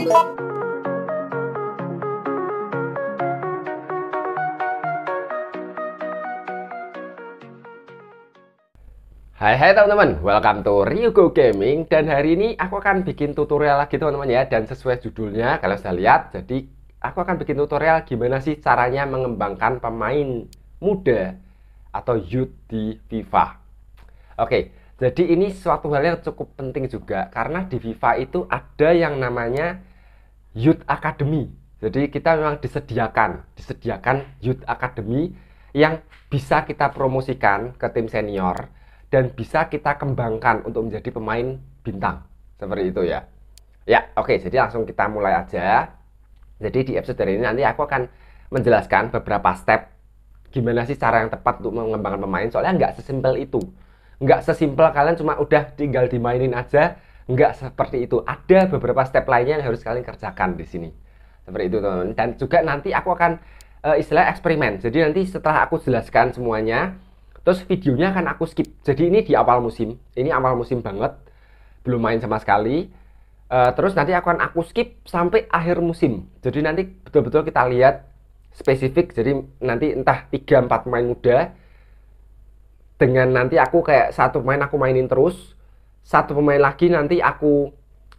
Hai hai teman-teman, welcome to Ryugo Gaming Dan hari ini aku akan bikin tutorial lagi teman-teman ya Dan sesuai judulnya, kalian sudah lihat Jadi aku akan bikin tutorial gimana sih caranya mengembangkan pemain muda Atau youth di FIFA Oke, jadi ini suatu hal yang cukup penting juga Karena di FIFA itu ada yang namanya Youth Academy. Jadi kita memang disediakan, disediakan Youth Academy yang bisa kita promosikan ke tim senior dan bisa kita kembangkan untuk menjadi pemain bintang. Seperti itu ya. Ya, oke, okay, jadi langsung kita mulai aja. Jadi di episode hari ini nanti aku akan menjelaskan beberapa step gimana sih cara yang tepat untuk mengembangkan pemain. Soalnya nggak sesimpel itu. Nggak sesimpel kalian cuma udah tinggal dimainin aja, nggak seperti itu. Ada beberapa step lainnya yang harus kalian kerjakan di sini. Seperti itu, teman-teman. Dan juga nanti aku akan uh, istilah eksperimen. Jadi nanti setelah aku jelaskan semuanya, terus videonya akan aku skip. Jadi ini di awal musim. Ini awal musim banget. Belum main sama sekali. Uh, terus nanti akan aku skip sampai akhir musim. Jadi nanti betul-betul kita lihat spesifik. Jadi nanti entah 3 4 pemain muda dengan nanti aku kayak satu main aku mainin terus satu pemain lagi nanti aku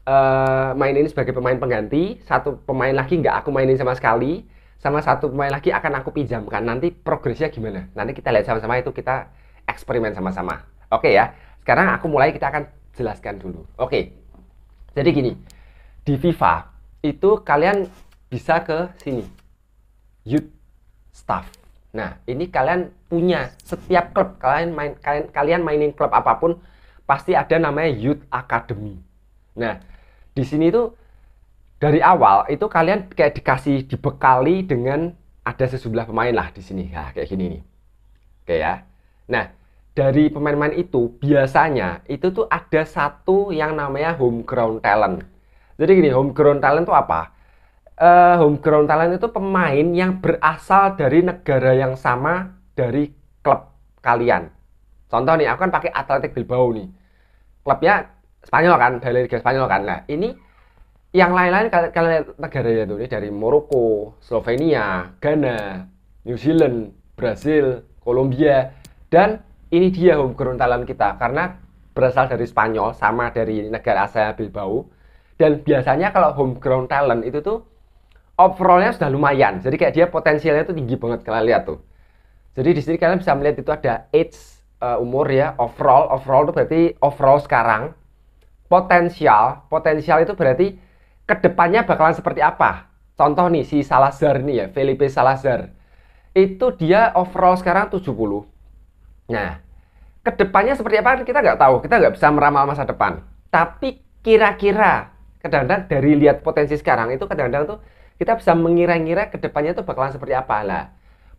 uh, eh, ini sebagai pemain pengganti satu pemain lagi nggak aku mainin sama sekali sama satu pemain lagi akan aku pinjamkan nanti progresnya gimana nanti kita lihat sama-sama itu kita eksperimen sama-sama oke okay, ya sekarang aku mulai kita akan jelaskan dulu oke okay. jadi gini di FIFA itu kalian bisa ke sini youth staff nah ini kalian punya setiap klub kalian main kalian kalian mainin klub apapun pasti ada namanya Youth Academy. Nah, di sini tuh dari awal itu kalian kayak dikasih dibekali dengan ada sejumlah pemain lah di sini. Nah, kayak gini nih. Oke ya. Nah, dari pemain-pemain itu biasanya itu tuh ada satu yang namanya homegrown talent. Jadi gini, homegrown talent itu apa? Uh, homegrown talent itu pemain yang berasal dari negara yang sama dari klub kalian. Contoh nih, aku kan pakai Atletik Bilbao nih klubnya Spanyol kan dari Liga Spanyol kan nah ini yang lain-lain kalian lihat negara ya tuh ini dari Maroko, Slovenia, Ghana, New Zealand, Brazil, Kolombia dan ini dia home ground talent kita karena berasal dari Spanyol sama dari negara Asia Bilbao dan biasanya kalau home ground talent itu tuh overallnya sudah lumayan jadi kayak dia potensialnya tuh tinggi banget kalian lihat tuh jadi di sini kalian bisa melihat itu ada age uh, umur ya overall overall itu berarti overall sekarang potensial potensial itu berarti kedepannya bakalan seperti apa contoh nih si Salazar nih ya Felipe Salazar itu dia overall sekarang 70 nah kedepannya seperti apa kita nggak tahu kita nggak bisa meramal masa depan tapi kira-kira kadang-kadang dari lihat potensi sekarang itu kadang-kadang tuh kita bisa mengira-ngira kedepannya tuh bakalan seperti apa lah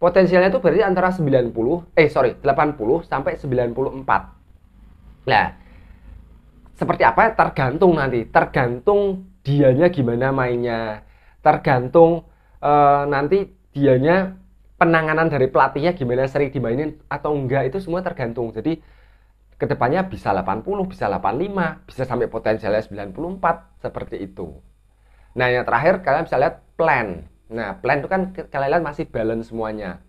potensialnya itu berarti antara 90 eh sorry 80 sampai 94 nah seperti apa tergantung nanti tergantung dianya gimana mainnya tergantung e, nanti dianya penanganan dari pelatihnya gimana sering dimainin atau enggak itu semua tergantung jadi kedepannya bisa 80 bisa 85 bisa sampai potensialnya 94 seperti itu nah yang terakhir kalian bisa lihat plan Nah, plan itu kan kalian masih balance semuanya.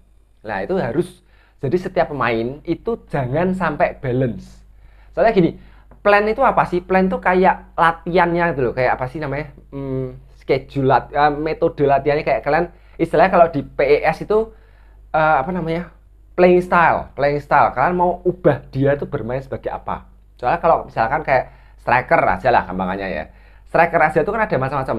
Nah, itu harus jadi setiap pemain itu jangan sampai balance. Soalnya gini, plan itu apa sih? Plan itu kayak latihannya gitu loh, kayak apa sih namanya? Hmm, schedule lat, uh, metode latihannya kayak kalian istilahnya kalau di PES itu uh, apa namanya? playing style, playing style. Kalian mau ubah dia itu bermain sebagai apa? Soalnya kalau misalkan kayak striker aja lah gampangannya ya. Striker aja itu kan ada macam-macam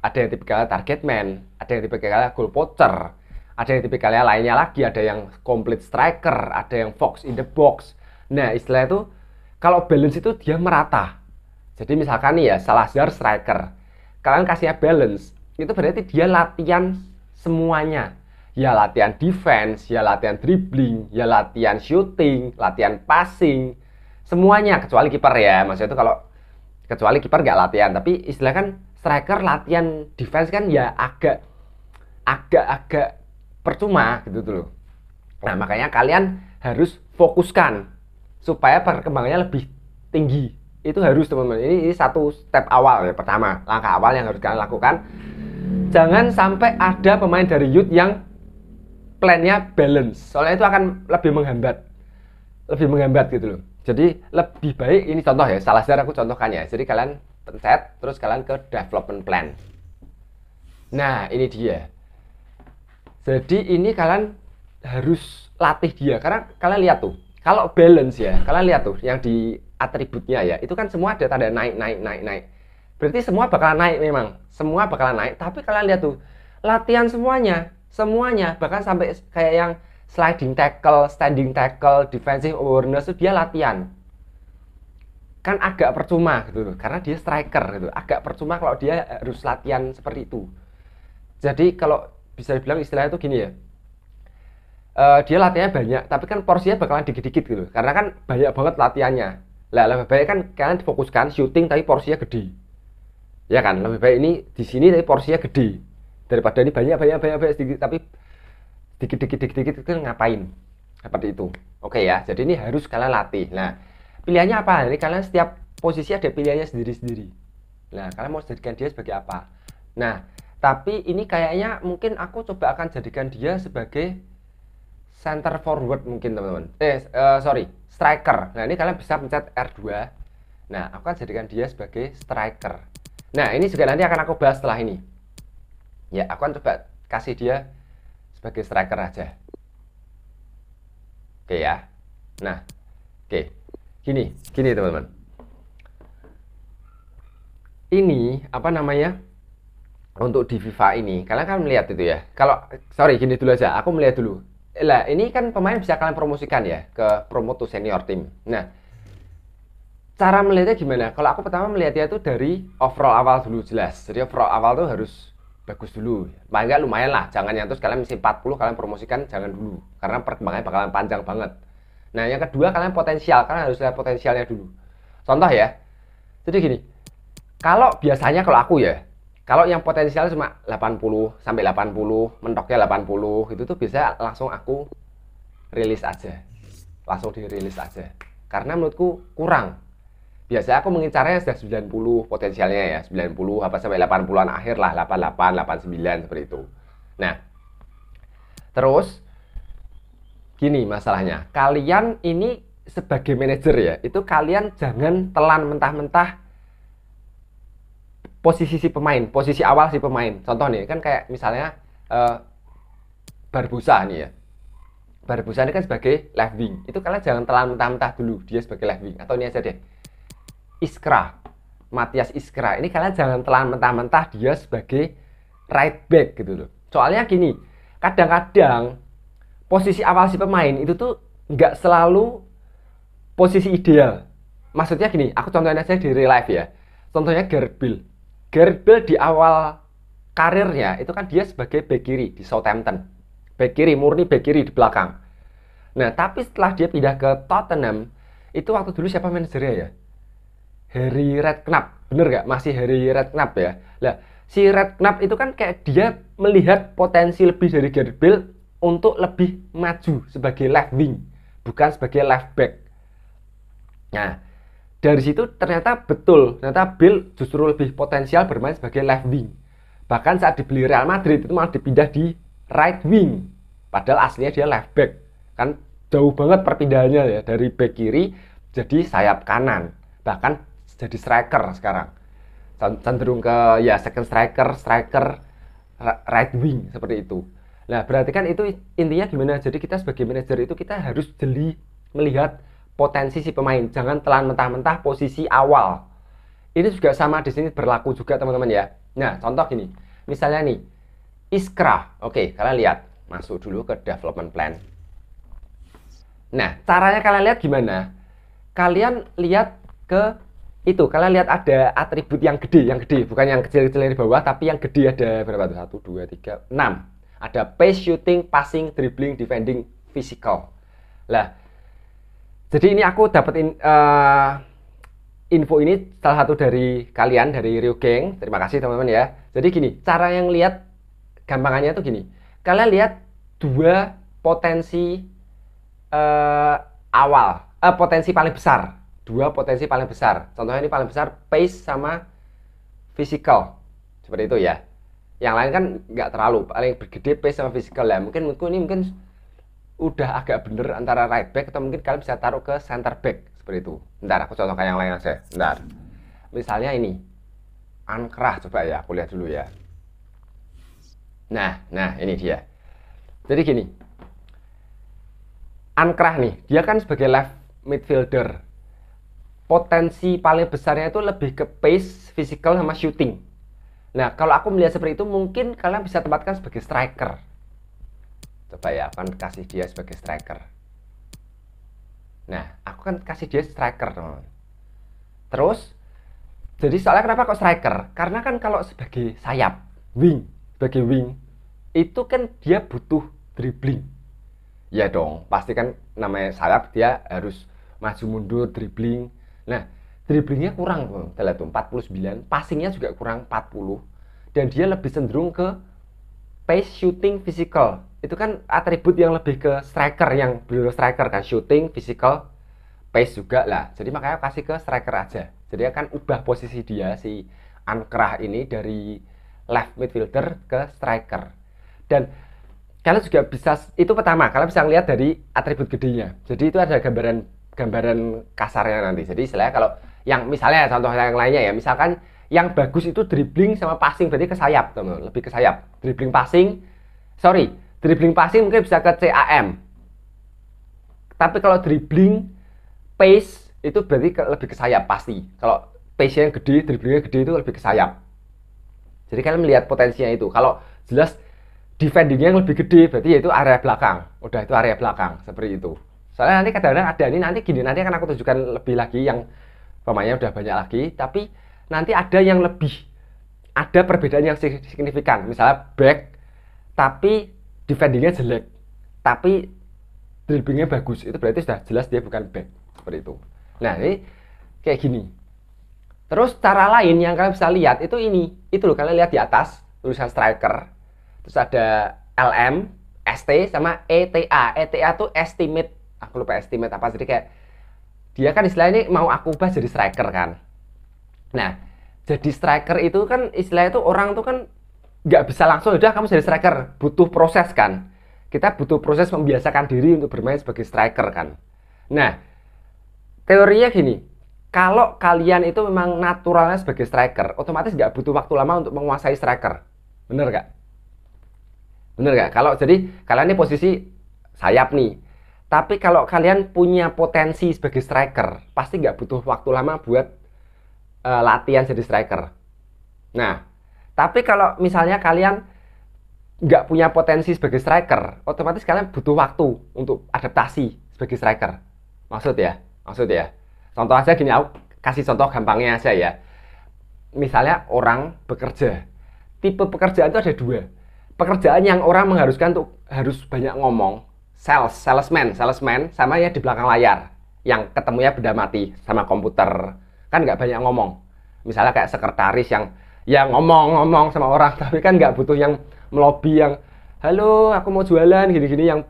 ada yang tipikalnya target man, ada yang tipikalnya goal poacher, ada yang tipikalnya lainnya lagi, ada yang complete striker, ada yang fox in the box. Nah, istilah itu kalau balance itu dia merata. Jadi misalkan nih ya, Salazar striker. Kalian kasihnya balance, itu berarti dia latihan semuanya. Ya latihan defense, ya latihan dribbling, ya latihan shooting, latihan passing, semuanya kecuali kiper ya. Maksudnya itu kalau kecuali kiper nggak latihan, tapi istilah kan striker latihan defense kan ya agak agak-agak percuma gitu tuh loh. Nah makanya kalian harus fokuskan supaya perkembangannya lebih tinggi itu harus teman-teman ini, ini satu step awal ya pertama langkah awal yang harus kalian lakukan jangan sampai ada pemain dari youth yang plannya balance soalnya itu akan lebih menghambat lebih menghambat gitu loh jadi lebih baik ini contoh ya salah satu aku contohkan ya jadi kalian pencet terus kalian ke development plan nah ini dia jadi ini kalian harus latih dia karena kalian lihat tuh kalau balance ya kalian lihat tuh yang di atributnya ya itu kan semua ada tanda naik naik naik naik berarti semua bakalan naik memang semua bakalan naik tapi kalian lihat tuh latihan semuanya semuanya bahkan sampai kayak yang sliding tackle, standing tackle, defensive awareness itu dia latihan kan agak percuma gitu loh karena dia striker gitu agak percuma kalau dia harus latihan seperti itu jadi kalau bisa dibilang istilahnya itu gini ya uh, dia latihannya banyak tapi kan porsinya bakalan dikit-dikit gitu karena kan banyak banget latihannya lah lebih baik kan kalian difokuskan syuting tapi porsinya gede ya kan lebih baik ini di sini tapi porsinya gede daripada ini banyak banyak banyak banyak sedikit tapi dikit dikit dikit dikit itu kan ngapain seperti itu oke ya jadi ini harus kalian latih nah pilihannya apa ini kalian setiap posisi ada pilihannya sendiri-sendiri nah kalian mau jadikan dia sebagai apa nah tapi ini kayaknya mungkin aku coba akan jadikan dia sebagai center forward mungkin teman-teman eh uh, sorry striker nah ini kalian bisa pencet R2 nah aku akan jadikan dia sebagai striker nah ini juga nanti akan aku bahas setelah ini ya aku akan coba kasih dia sebagai striker aja oke ya nah oke Gini, gini teman-teman. Ini apa namanya? Untuk di FIFA ini, kalian kan melihat itu ya. Kalau sorry gini dulu aja, aku melihat dulu. Lah, ini kan pemain bisa kalian promosikan ya ke promoto senior tim. Nah, cara melihatnya gimana? Kalau aku pertama melihatnya itu dari overall awal dulu jelas. Jadi overall awal tuh harus bagus dulu. Paling lumayan lah, jangan yang terus kalian misi 40 kalian promosikan jangan dulu karena perkembangannya bakalan panjang banget. Nah, yang kedua kalian potensial, kalian harus lihat potensialnya dulu. Contoh ya. Jadi gini. Kalau biasanya kalau aku ya, kalau yang potensial cuma 80 sampai 80, mentoknya 80, itu tuh bisa langsung aku rilis aja. Langsung dirilis aja. Karena menurutku kurang. Biasanya aku mengincarnya sudah 90 potensialnya ya, 90 apa sampai 80-an akhir lah, 88, 89 seperti itu. Nah, terus gini masalahnya kalian ini sebagai manajer ya itu kalian jangan telan mentah-mentah posisi si pemain posisi awal si pemain contoh nih kan kayak misalnya uh, Barbosa nih ya Barbosa ini kan sebagai left wing itu kalian jangan telan mentah-mentah dulu dia sebagai left wing atau ini aja deh Iskra Matias Iskra ini kalian jangan telan mentah-mentah dia sebagai right back gitu loh soalnya gini kadang-kadang posisi awal si pemain itu tuh nggak selalu posisi ideal. Maksudnya gini, aku contohnya aja di real life ya. Contohnya gerbil. gerbil Bill di awal karirnya itu kan dia sebagai bek kiri di Southampton. Bek kiri, murni bek kiri di belakang. Nah, tapi setelah dia pindah ke Tottenham, itu waktu dulu siapa manajernya ya? Harry Redknapp, bener nggak? Masih Harry Redknapp ya? Lah, si Redknapp itu kan kayak dia melihat potensi lebih dari gerbil. Bill untuk lebih maju sebagai left wing, bukan sebagai left back. Nah, dari situ ternyata betul, ternyata Bill justru lebih potensial bermain sebagai left wing. Bahkan saat dibeli Real Madrid itu malah dipindah di right wing, padahal aslinya dia left back. Kan jauh banget perpindahannya ya dari back kiri jadi sayap kanan, bahkan jadi striker sekarang. Cenderung ke ya second striker, striker, right wing seperti itu. Nah, berarti kan itu intinya gimana? Jadi kita sebagai manajer itu kita harus jeli melihat potensi si pemain. Jangan telan mentah-mentah posisi awal. Ini juga sama di sini berlaku juga teman-teman ya. Nah, contoh gini. Misalnya nih, Iskra. Oke, kalian lihat. Masuk dulu ke development plan. Nah, caranya kalian lihat gimana? Kalian lihat ke itu kalian lihat ada atribut yang gede yang gede bukan yang kecil-kecil yang di bawah tapi yang gede ada berapa tuh satu dua tiga enam ada pace, shooting, passing, dribbling, defending, physical. Lah, jadi ini aku dapetin uh, eh, info ini salah satu dari kalian dari Rio Gang. Terima kasih teman-teman ya. Jadi gini, cara yang lihat gampangannya tuh gini. Kalian lihat dua potensi uh, awal, uh, potensi paling besar, dua potensi paling besar. Contohnya ini paling besar pace sama physical. Seperti itu ya yang lain kan nggak terlalu paling bergede pace sama physical ya mungkin menurutku ini mungkin udah agak bener antara right back atau mungkin kalian bisa taruh ke center back seperti itu ntar aku contohkan yang lain aja ntar misalnya ini Ankrah coba ya aku lihat dulu ya nah nah ini dia jadi gini Ankrah nih dia kan sebagai left midfielder potensi paling besarnya itu lebih ke pace, physical sama shooting Nah, kalau aku melihat seperti itu, mungkin kalian bisa tempatkan sebagai striker. Coba ya, akan kasih dia sebagai striker. Nah, aku kan kasih dia striker, teman. Terus, jadi soalnya kenapa kok striker? Karena kan kalau sebagai sayap, wing, sebagai wing, itu kan dia butuh dribbling. Ya dong, pasti kan namanya sayap dia harus maju mundur, dribbling. Nah, dribblingnya kurang kita lihat tuh 49 passingnya juga kurang 40 dan dia lebih cenderung ke pace shooting physical itu kan atribut yang lebih ke striker yang benar striker kan shooting physical pace juga lah jadi makanya kasih ke striker aja jadi akan ubah posisi dia si Ankrah ini dari left midfielder ke striker dan kalian juga bisa itu pertama kalian bisa lihat dari atribut gedenya jadi itu ada gambaran gambaran kasarnya nanti jadi istilahnya kalau yang misalnya contoh yang lainnya ya misalkan yang bagus itu dribbling sama passing berarti ke sayap teman hmm. lebih ke sayap dribbling passing sorry dribbling passing mungkin bisa ke CAM tapi kalau dribbling pace itu berarti ke, lebih ke sayap pasti kalau pace yang gede dribblingnya gede itu lebih ke sayap jadi kalian melihat potensinya itu kalau jelas defendingnya yang lebih gede berarti ya itu area belakang udah itu area belakang seperti itu soalnya nanti kadang-kadang ada ini nanti gini nanti akan aku tunjukkan lebih lagi yang pemainnya udah banyak lagi tapi nanti ada yang lebih ada perbedaan yang signifikan misalnya back tapi defendingnya jelek tapi dribblingnya bagus itu berarti sudah jelas dia bukan back seperti itu nah ini kayak gini terus cara lain yang kalian bisa lihat itu ini itu loh kalian lihat di atas tulisan striker terus ada LM ST sama ETA ETA tuh estimate aku lupa estimate apa jadi kayak dia kan istilahnya mau aku ubah jadi striker kan nah jadi striker itu kan istilah itu orang tuh kan nggak bisa langsung udah kamu jadi striker butuh proses kan kita butuh proses membiasakan diri untuk bermain sebagai striker kan nah teorinya gini kalau kalian itu memang naturalnya sebagai striker otomatis nggak butuh waktu lama untuk menguasai striker bener nggak bener nggak kalau jadi kalian ini posisi sayap nih tapi kalau kalian punya potensi sebagai striker, pasti nggak butuh waktu lama buat uh, latihan jadi striker. Nah, tapi kalau misalnya kalian nggak punya potensi sebagai striker, otomatis kalian butuh waktu untuk adaptasi sebagai striker. Maksud ya, maksud ya. Contoh aja gini, aku kasih contoh gampangnya aja ya. Misalnya orang bekerja, tipe pekerjaan itu ada dua. Pekerjaan yang orang mengharuskan untuk harus banyak ngomong, sales, salesman, salesman sama ya di belakang layar yang ketemunya beda mati sama komputer. Kan nggak banyak ngomong. Misalnya kayak sekretaris yang yang ngomong-ngomong sama orang tapi kan nggak butuh yang melobi yang halo aku mau jualan gini-gini yang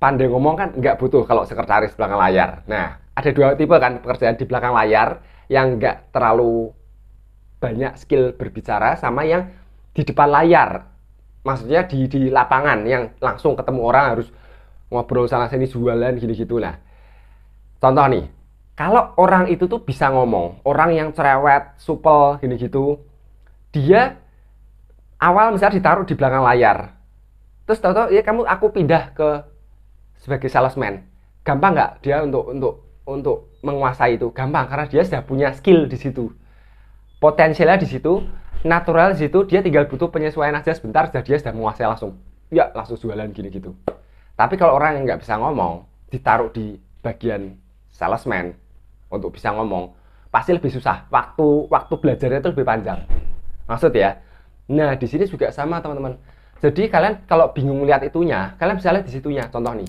pandai ngomong kan nggak butuh kalau sekretaris belakang layar. Nah, ada dua tipe kan pekerjaan di belakang layar yang nggak terlalu banyak skill berbicara sama yang di depan layar. Maksudnya di, di lapangan yang langsung ketemu orang harus ngobrol salah sini jualan gitu-gitu lah contoh nih kalau orang itu tuh bisa ngomong orang yang cerewet supel gini gitu dia awal misalnya ditaruh di belakang layar terus tau tau ya kamu aku pindah ke sebagai salesman gampang nggak dia untuk untuk untuk menguasai itu gampang karena dia sudah punya skill di situ potensialnya di situ natural di situ dia tinggal butuh penyesuaian aja sebentar sudah dia sudah menguasai langsung ya langsung jualan gini gitu tapi kalau orang yang nggak bisa ngomong, ditaruh di bagian salesman untuk bisa ngomong, pasti lebih susah. Waktu waktu belajarnya itu lebih panjang. Maksud ya? Nah, di sini juga sama, teman-teman. Jadi kalian kalau bingung lihat itunya, kalian bisa lihat di situnya. Contoh nih.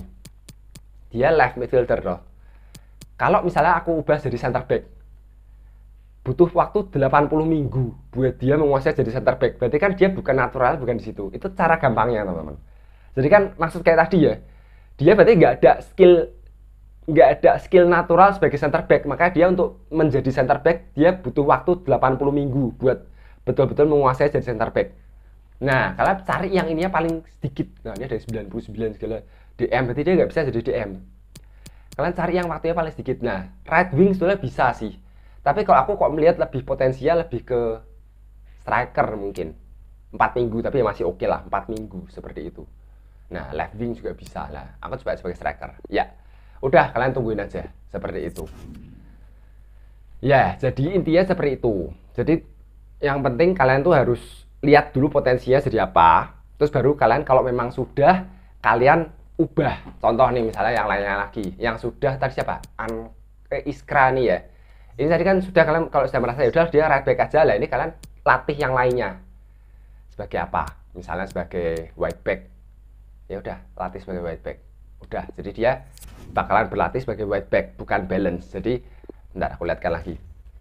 Dia left midfielder loh. Kalau misalnya aku ubah jadi center back, butuh waktu 80 minggu buat dia menguasai jadi center back. Berarti kan dia bukan natural, bukan di situ. Itu cara gampangnya, teman-teman. Jadi kan maksud kayak tadi ya, dia berarti nggak ada skill nggak ada skill natural sebagai center back Makanya dia untuk menjadi center back dia butuh waktu 80 minggu buat betul-betul menguasai jadi center back nah kalau cari yang ininya paling sedikit nah ini ada 99 segala DM berarti dia nggak bisa jadi DM kalian cari yang waktunya paling sedikit nah right wing sebenarnya bisa sih tapi kalau aku kok melihat lebih potensial lebih ke striker mungkin 4 minggu tapi ya masih oke okay lah 4 minggu seperti itu Nah, left wing juga bisa lah. Aku coba sebagai striker. Ya, udah kalian tungguin aja seperti itu. Ya, jadi intinya seperti itu. Jadi yang penting kalian tuh harus lihat dulu potensinya jadi apa. Terus baru kalian kalau memang sudah kalian ubah. Contoh nih misalnya yang lainnya lagi, yang sudah tadi siapa? An eh, Iskra nih ya. Ini tadi kan sudah kalian kalau sudah merasa ya udah dia right back aja lah. Ini kalian latih yang lainnya sebagai apa? Misalnya sebagai white back ya udah latih sebagai white back udah jadi dia bakalan berlatih sebagai white back bukan balance jadi ntar aku lihatkan lagi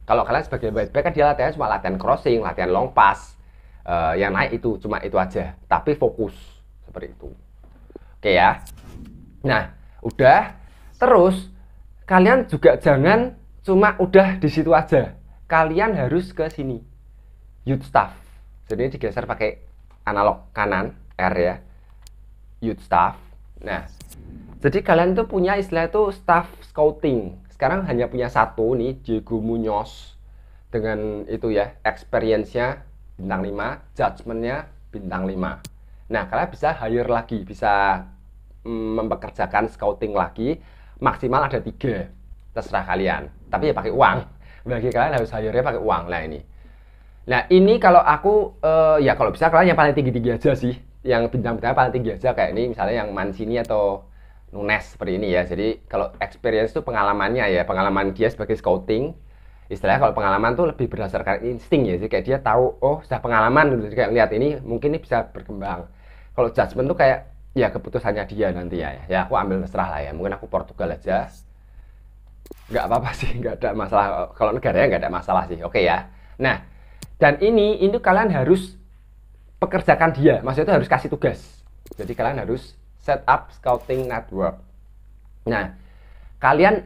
kalau kalian sebagai white back kan dia latihan cuma latihan crossing latihan long pass uh, yang naik itu cuma itu aja tapi fokus seperti itu oke ya nah udah terus kalian juga jangan cuma udah di situ aja kalian harus ke sini youth staff jadi digeser pakai analog kanan R ya youth staff. Nah, jadi kalian tuh punya istilah itu staff scouting. Sekarang hanya punya satu nih, Diego Munoz dengan itu ya, experience-nya bintang 5, judgement-nya bintang 5. Nah, kalian bisa hire lagi, bisa mm, mempekerjakan scouting lagi, maksimal ada tiga, terserah kalian. Tapi ya pakai uang, bagi kalian harus hire pakai uang, lah ini. Nah ini kalau aku, uh, ya kalau bisa kalian yang paling tinggi-tinggi aja sih, yang bintang bintang paling tinggi aja kayak ini misalnya yang Mancini atau Nunes seperti ini ya. Jadi kalau experience itu pengalamannya ya, pengalaman dia sebagai scouting. Istilahnya kalau pengalaman tuh lebih berdasarkan insting ya. Jadi kayak dia tahu oh sudah pengalaman dulu gitu. kayak lihat ini mungkin ini bisa berkembang. Kalau judgement tuh kayak ya keputusannya dia nanti ya. Ya aku ambil terserah lah ya. Mungkin aku Portugal aja. Nggak apa-apa sih, nggak ada masalah. Kalau negaranya nggak ada masalah sih. Oke okay ya. Nah, dan ini itu kalian harus pekerjakan dia maksudnya itu harus kasih tugas jadi kalian harus set up scouting network nah kalian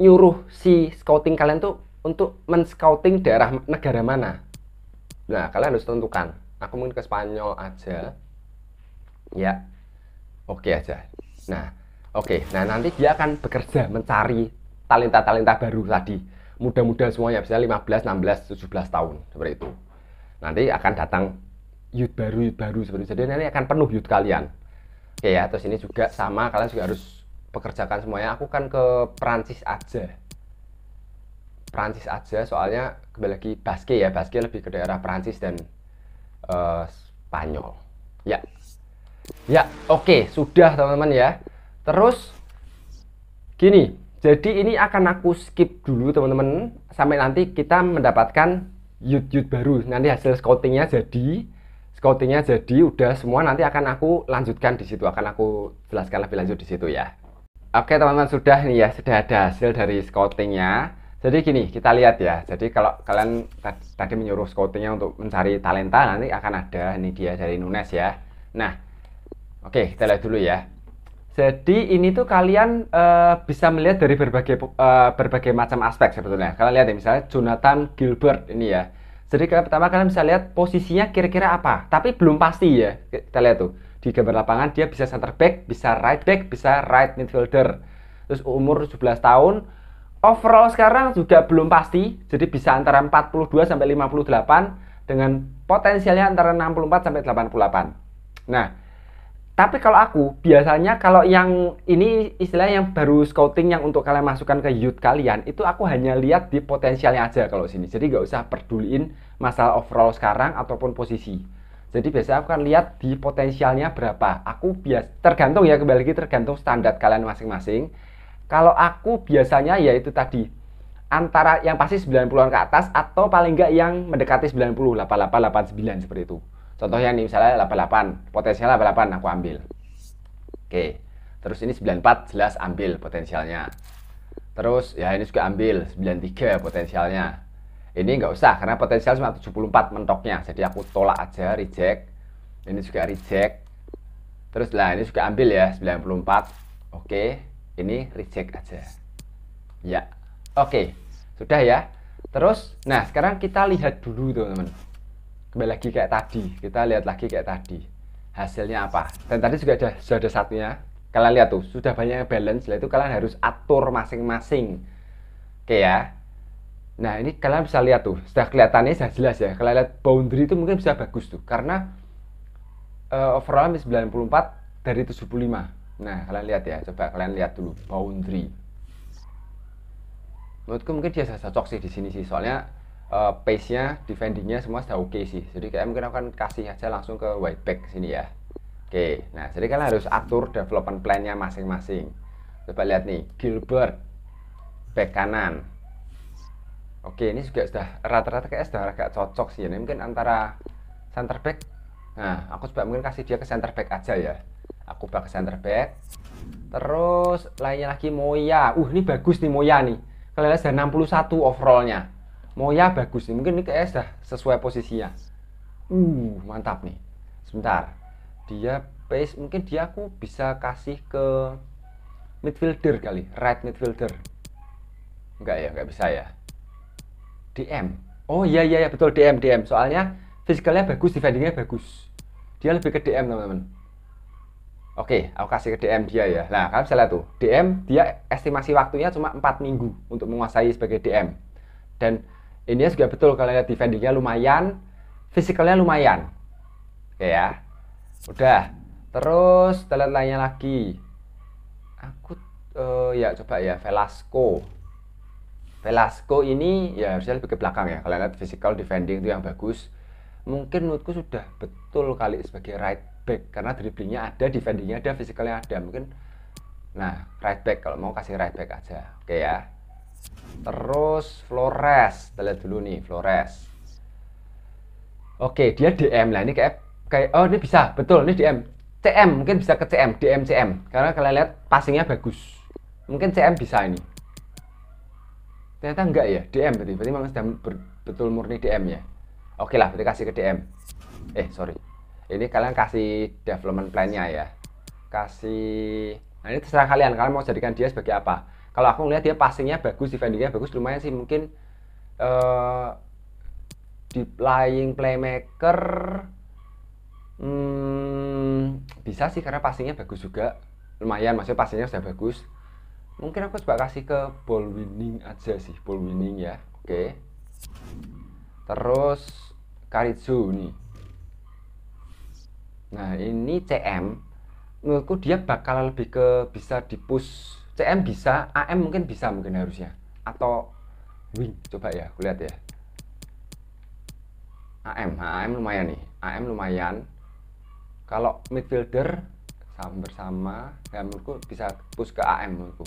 nyuruh si scouting kalian tuh untuk men-scouting daerah negara mana nah kalian harus tentukan aku mungkin ke Spanyol aja ya oke okay aja nah oke okay. nah nanti dia akan bekerja mencari talenta-talenta baru tadi Mudah mudahan semuanya bisa 15, 16, 17 tahun seperti itu nanti akan datang Yud baru Yud baru seperti itu. Jadi nanti akan penuh Yud kalian. Oke ya, terus ini juga sama kalian juga harus pekerjakan semuanya. Aku kan ke Prancis aja. Prancis aja soalnya kembali lagi Basque ya, Basque lebih ke daerah Prancis dan uh, Spanyol. Ya. Ya, oke, okay, sudah teman-teman ya. Terus gini, jadi ini akan aku skip dulu teman-teman sampai nanti kita mendapatkan Yud Yud baru. Nanti hasil scoutingnya jadi scoutingnya jadi udah semua nanti akan aku lanjutkan di situ akan aku jelaskan lebih lanjut di situ ya oke teman-teman sudah nih ya sudah ada hasil dari scoutingnya jadi gini kita lihat ya jadi kalau kalian tadi menyuruh scoutingnya untuk mencari talenta nanti akan ada ini dia dari Nunes ya nah oke kita lihat dulu ya jadi ini tuh kalian uh, bisa melihat dari berbagai uh, berbagai macam aspek sebetulnya. Kalian lihat ya misalnya Jonathan Gilbert ini ya. Jadi pertama kalian bisa lihat posisinya kira-kira apa, tapi belum pasti ya. Kita lihat tuh di gambar lapangan dia bisa center back, bisa right back, bisa right midfielder. Terus umur 17 tahun. Overall sekarang juga belum pasti, jadi bisa antara 42 sampai 58 dengan potensialnya antara 64 sampai 88. Nah, tapi kalau aku biasanya kalau yang ini istilah yang baru scouting yang untuk kalian masukkan ke youth kalian itu aku hanya lihat di potensialnya aja kalau sini. Jadi nggak usah peduliin masalah overall sekarang ataupun posisi. Jadi biasanya aku akan lihat di potensialnya berapa. Aku bias tergantung ya kembali lagi tergantung standar kalian masing-masing. Kalau aku biasanya yaitu tadi antara yang pasti 90-an ke atas atau paling enggak yang mendekati 90, 88, 89 seperti itu. Contohnya nih misalnya 88, potensial 88 aku ambil. Oke. Terus ini 94 jelas ambil potensialnya. Terus ya ini juga ambil 93 potensialnya ini nggak usah karena potensial cuma 74 mentoknya jadi aku tolak aja reject ini juga reject terus lah ini juga ambil ya 94 oke ini reject aja ya oke sudah ya terus nah sekarang kita lihat dulu teman-teman kembali lagi kayak tadi kita lihat lagi kayak tadi hasilnya apa dan tadi juga ada, sudah ada satunya kalian lihat tuh sudah banyak balance lah itu kalian harus atur masing-masing oke ya Nah ini kalian bisa lihat tuh, sudah kelihatannya sudah jelas ya. Kalian lihat boundary itu mungkin bisa bagus tuh, karena uh, overall 94 dari 75. Nah kalian lihat ya, coba kalian lihat dulu boundary. Menurutku mungkin dia sudah cocok sih di sini sih, soalnya uh, pace-nya, defending-nya semua sudah oke okay sih. Jadi kayak mungkin aku akan kasih aja langsung ke white back sini ya. Oke, nah jadi kalian harus atur development plan-nya masing-masing. Coba lihat nih, Gilbert, back kanan, Oke, ini juga sudah rata-rata kayak sudah agak cocok sih ya. Ini mungkin antara center back. Nah, aku coba mungkin kasih dia ke center back aja ya. Aku bakal center back. Terus lainnya lagi Moya. Uh, ini bagus nih Moya nih. Kalau lihat sudah 61 overallnya. Moya bagus nih. Mungkin ini S sudah sesuai posisinya. Uh, mantap nih. Sebentar. Dia pace mungkin dia aku bisa kasih ke midfielder kali, right midfielder. Enggak ya, enggak bisa ya. DM oh iya iya, iya betul DM DM soalnya physicalnya bagus defendingnya bagus dia lebih ke DM teman-teman Oke, aku kasih ke DM dia ya. Nah, kalian bisa lihat tuh, DM dia estimasi waktunya cuma 4 minggu untuk menguasai sebagai DM. Dan ini juga betul kalau lihat defendingnya lumayan, physicalnya lumayan. Oke ya. Udah. Terus, kita lihat lainnya lagi. Aku, uh, ya coba ya, Velasco. Velasco ini ya harusnya lebih ke belakang ya kalau lihat physical defending itu yang bagus mungkin menurutku sudah betul kali sebagai right back karena dribblingnya ada defendingnya ada physicalnya ada mungkin nah right back kalau mau kasih right back aja oke ya terus Flores kita lihat dulu nih Flores oke dia DM lah ini kayak kayak oh ini bisa betul ini DM CM mungkin bisa ke CM DM CM karena kalian lihat passingnya bagus mungkin CM bisa ini ternyata enggak ya DM berarti berarti memang sudah ber, betul murni DM ya oke lah berarti kasih ke DM eh sorry ini kalian kasih development plan-nya ya kasih nah ini terserah kalian kalian mau jadikan dia sebagai apa kalau aku ngeliat dia passingnya bagus defendingnya bagus lumayan sih mungkin uh, eh, deep playing playmaker hmm, bisa sih karena passingnya bagus juga lumayan maksudnya passingnya sudah bagus mungkin aku coba kasih ke ball winning aja sih ball winning ya oke terus Karitsu nih nah ini CM menurutku dia bakal lebih ke bisa di dipush CM bisa AM mungkin bisa mungkin harusnya atau wing coba ya aku lihat ya AM AM lumayan nih AM lumayan kalau midfielder sama bersama ya menurutku bisa push ke AM menurutku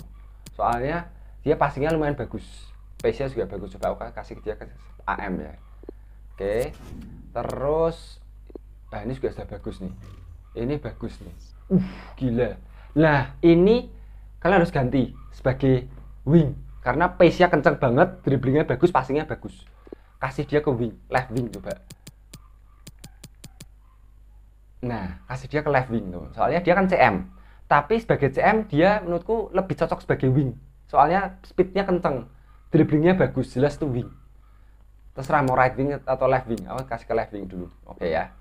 soalnya dia passingnya lumayan bagus pace juga bagus coba aku kasih dia ke AM ya oke terus nah ini juga sudah bagus nih ini bagus nih uh gila nah ini kalian harus ganti sebagai wing karena pace nya kenceng banget dribblingnya bagus passingnya bagus kasih dia ke wing left wing coba nah kasih dia ke left wing tuh soalnya dia kan CM tapi sebagai CM dia menurutku lebih cocok sebagai wing soalnya speednya kenceng dribblingnya bagus jelas tuh wing terserah mau right wing atau left wing aku kasih ke left wing dulu oke okay, ya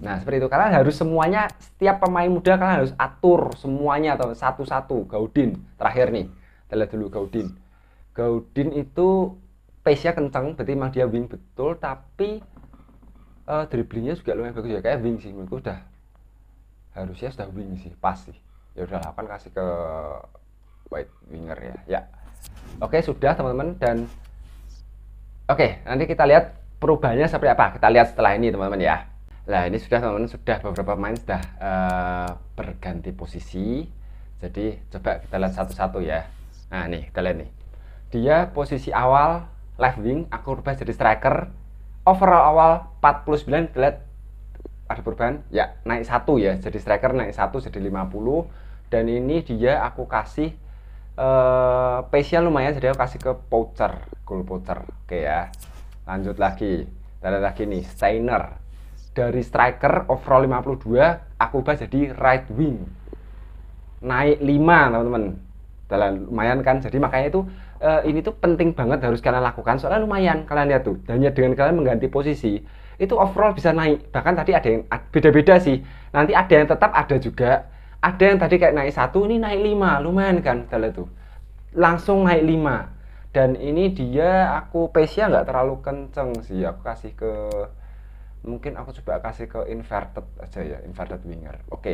nah seperti itu karena harus semuanya setiap pemain muda kalian harus atur semuanya atau satu-satu Gaudin terakhir nih kita lihat dulu Gaudin Gaudin itu pace-nya kenceng berarti memang dia wing betul tapi uh, eh, dribblingnya juga lumayan bagus ya kayak wing sih menurutku udah harusnya sudah wing sih pasti ya udah 8 kan kasih ke white winger ya ya oke sudah teman-teman dan oke nanti kita lihat perubahannya seperti apa kita lihat setelah ini teman-teman ya nah ini sudah teman-teman sudah beberapa main sudah uh, berganti posisi jadi coba kita lihat satu-satu ya nah nih kita lihat nih dia posisi awal left wing aku rubah jadi striker overall awal 49 kita lihat ada perubahan ya naik satu ya jadi striker naik satu jadi 50 dan ini dia aku kasih uh, eh, spesial lumayan jadi aku kasih ke poacher cool poacher oke ya lanjut lagi ada lagi nih Steiner dari striker overall 52 aku ubah jadi right wing naik 5 teman-teman dalam lumayan kan jadi makanya itu uh, ini tuh penting banget harus kalian lakukan soalnya lumayan kalian lihat tuh hanya dengan kalian mengganti posisi itu overall bisa naik bahkan tadi ada yang beda-beda sih nanti ada yang tetap ada juga ada yang tadi kayak naik satu ini naik lima lumayan kan lihat itu langsung naik lima dan ini dia aku pace-nya nggak terlalu kenceng sih aku kasih ke mungkin aku coba kasih ke inverted aja ya inverted winger oke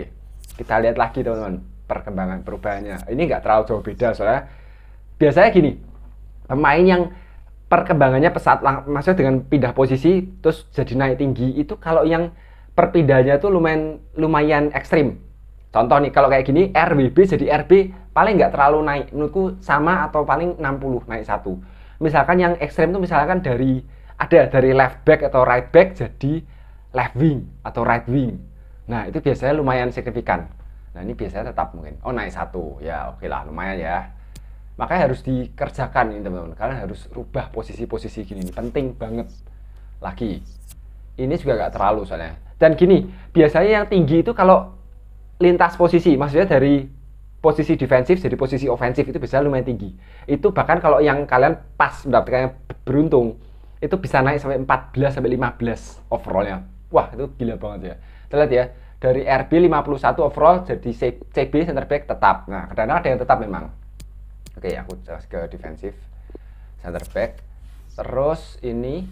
kita lihat lagi teman-teman perkembangan perubahannya ini nggak terlalu jauh beda soalnya biasanya gini pemain yang perkembangannya pesat maksudnya dengan pindah posisi terus jadi naik tinggi itu kalau yang perpindahannya tuh lumayan lumayan ekstrim Contoh nih kalau kayak gini RWB jadi RB paling nggak terlalu naik menurutku sama atau paling 60 naik satu. Misalkan yang ekstrem itu misalkan dari ada dari left back atau right back jadi left wing atau right wing. Nah itu biasanya lumayan signifikan. Nah ini biasanya tetap mungkin oh naik satu ya oke lah lumayan ya. Makanya harus dikerjakan ini teman-teman. Kalian harus rubah posisi-posisi gini ini penting banget lagi. Ini juga nggak terlalu soalnya. Dan gini biasanya yang tinggi itu kalau lintas posisi, maksudnya dari posisi defensif jadi posisi ofensif itu bisa lumayan tinggi. Itu bahkan kalau yang kalian pas mendapatkan beruntung itu bisa naik sampai 14 sampai 15 overallnya. Wah, itu gila banget ya. Kita ya, dari RB 51 overall jadi CB center back tetap. Nah, kadang ada yang tetap memang. Oke, aku jelas ke defensif center back. Terus ini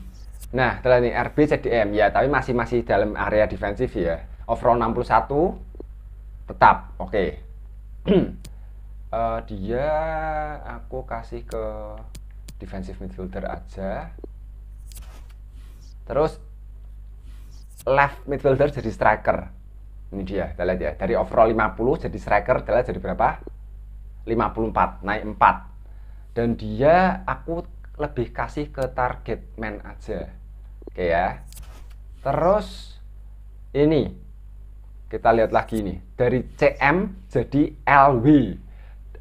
nah, telah ini RB CDM ya, tapi masih masih dalam area defensif ya. Overall 61 tetap oke okay. uh, eh, dia aku kasih ke defensive midfielder aja terus left midfielder jadi striker ini dia kita lihat ya dari overall 50 jadi striker kita lihat jadi berapa 54 naik 4 dan dia aku lebih kasih ke target man aja oke okay ya terus ini kita lihat lagi nih. Dari CM jadi LW.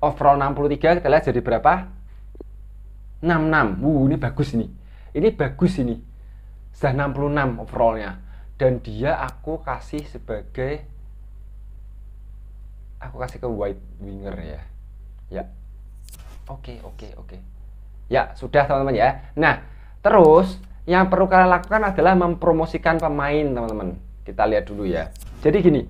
Overall 63 kita lihat jadi berapa? 66. Wuh, ini bagus ini. Ini bagus ini. Sudah 66 overallnya. Dan dia aku kasih sebagai aku kasih ke white winger ya. Ya. Oke, okay, oke, okay, oke. Okay. Ya, sudah teman-teman ya. Nah, terus yang perlu kalian lakukan adalah mempromosikan pemain, teman-teman. Kita lihat dulu ya. Jadi gini,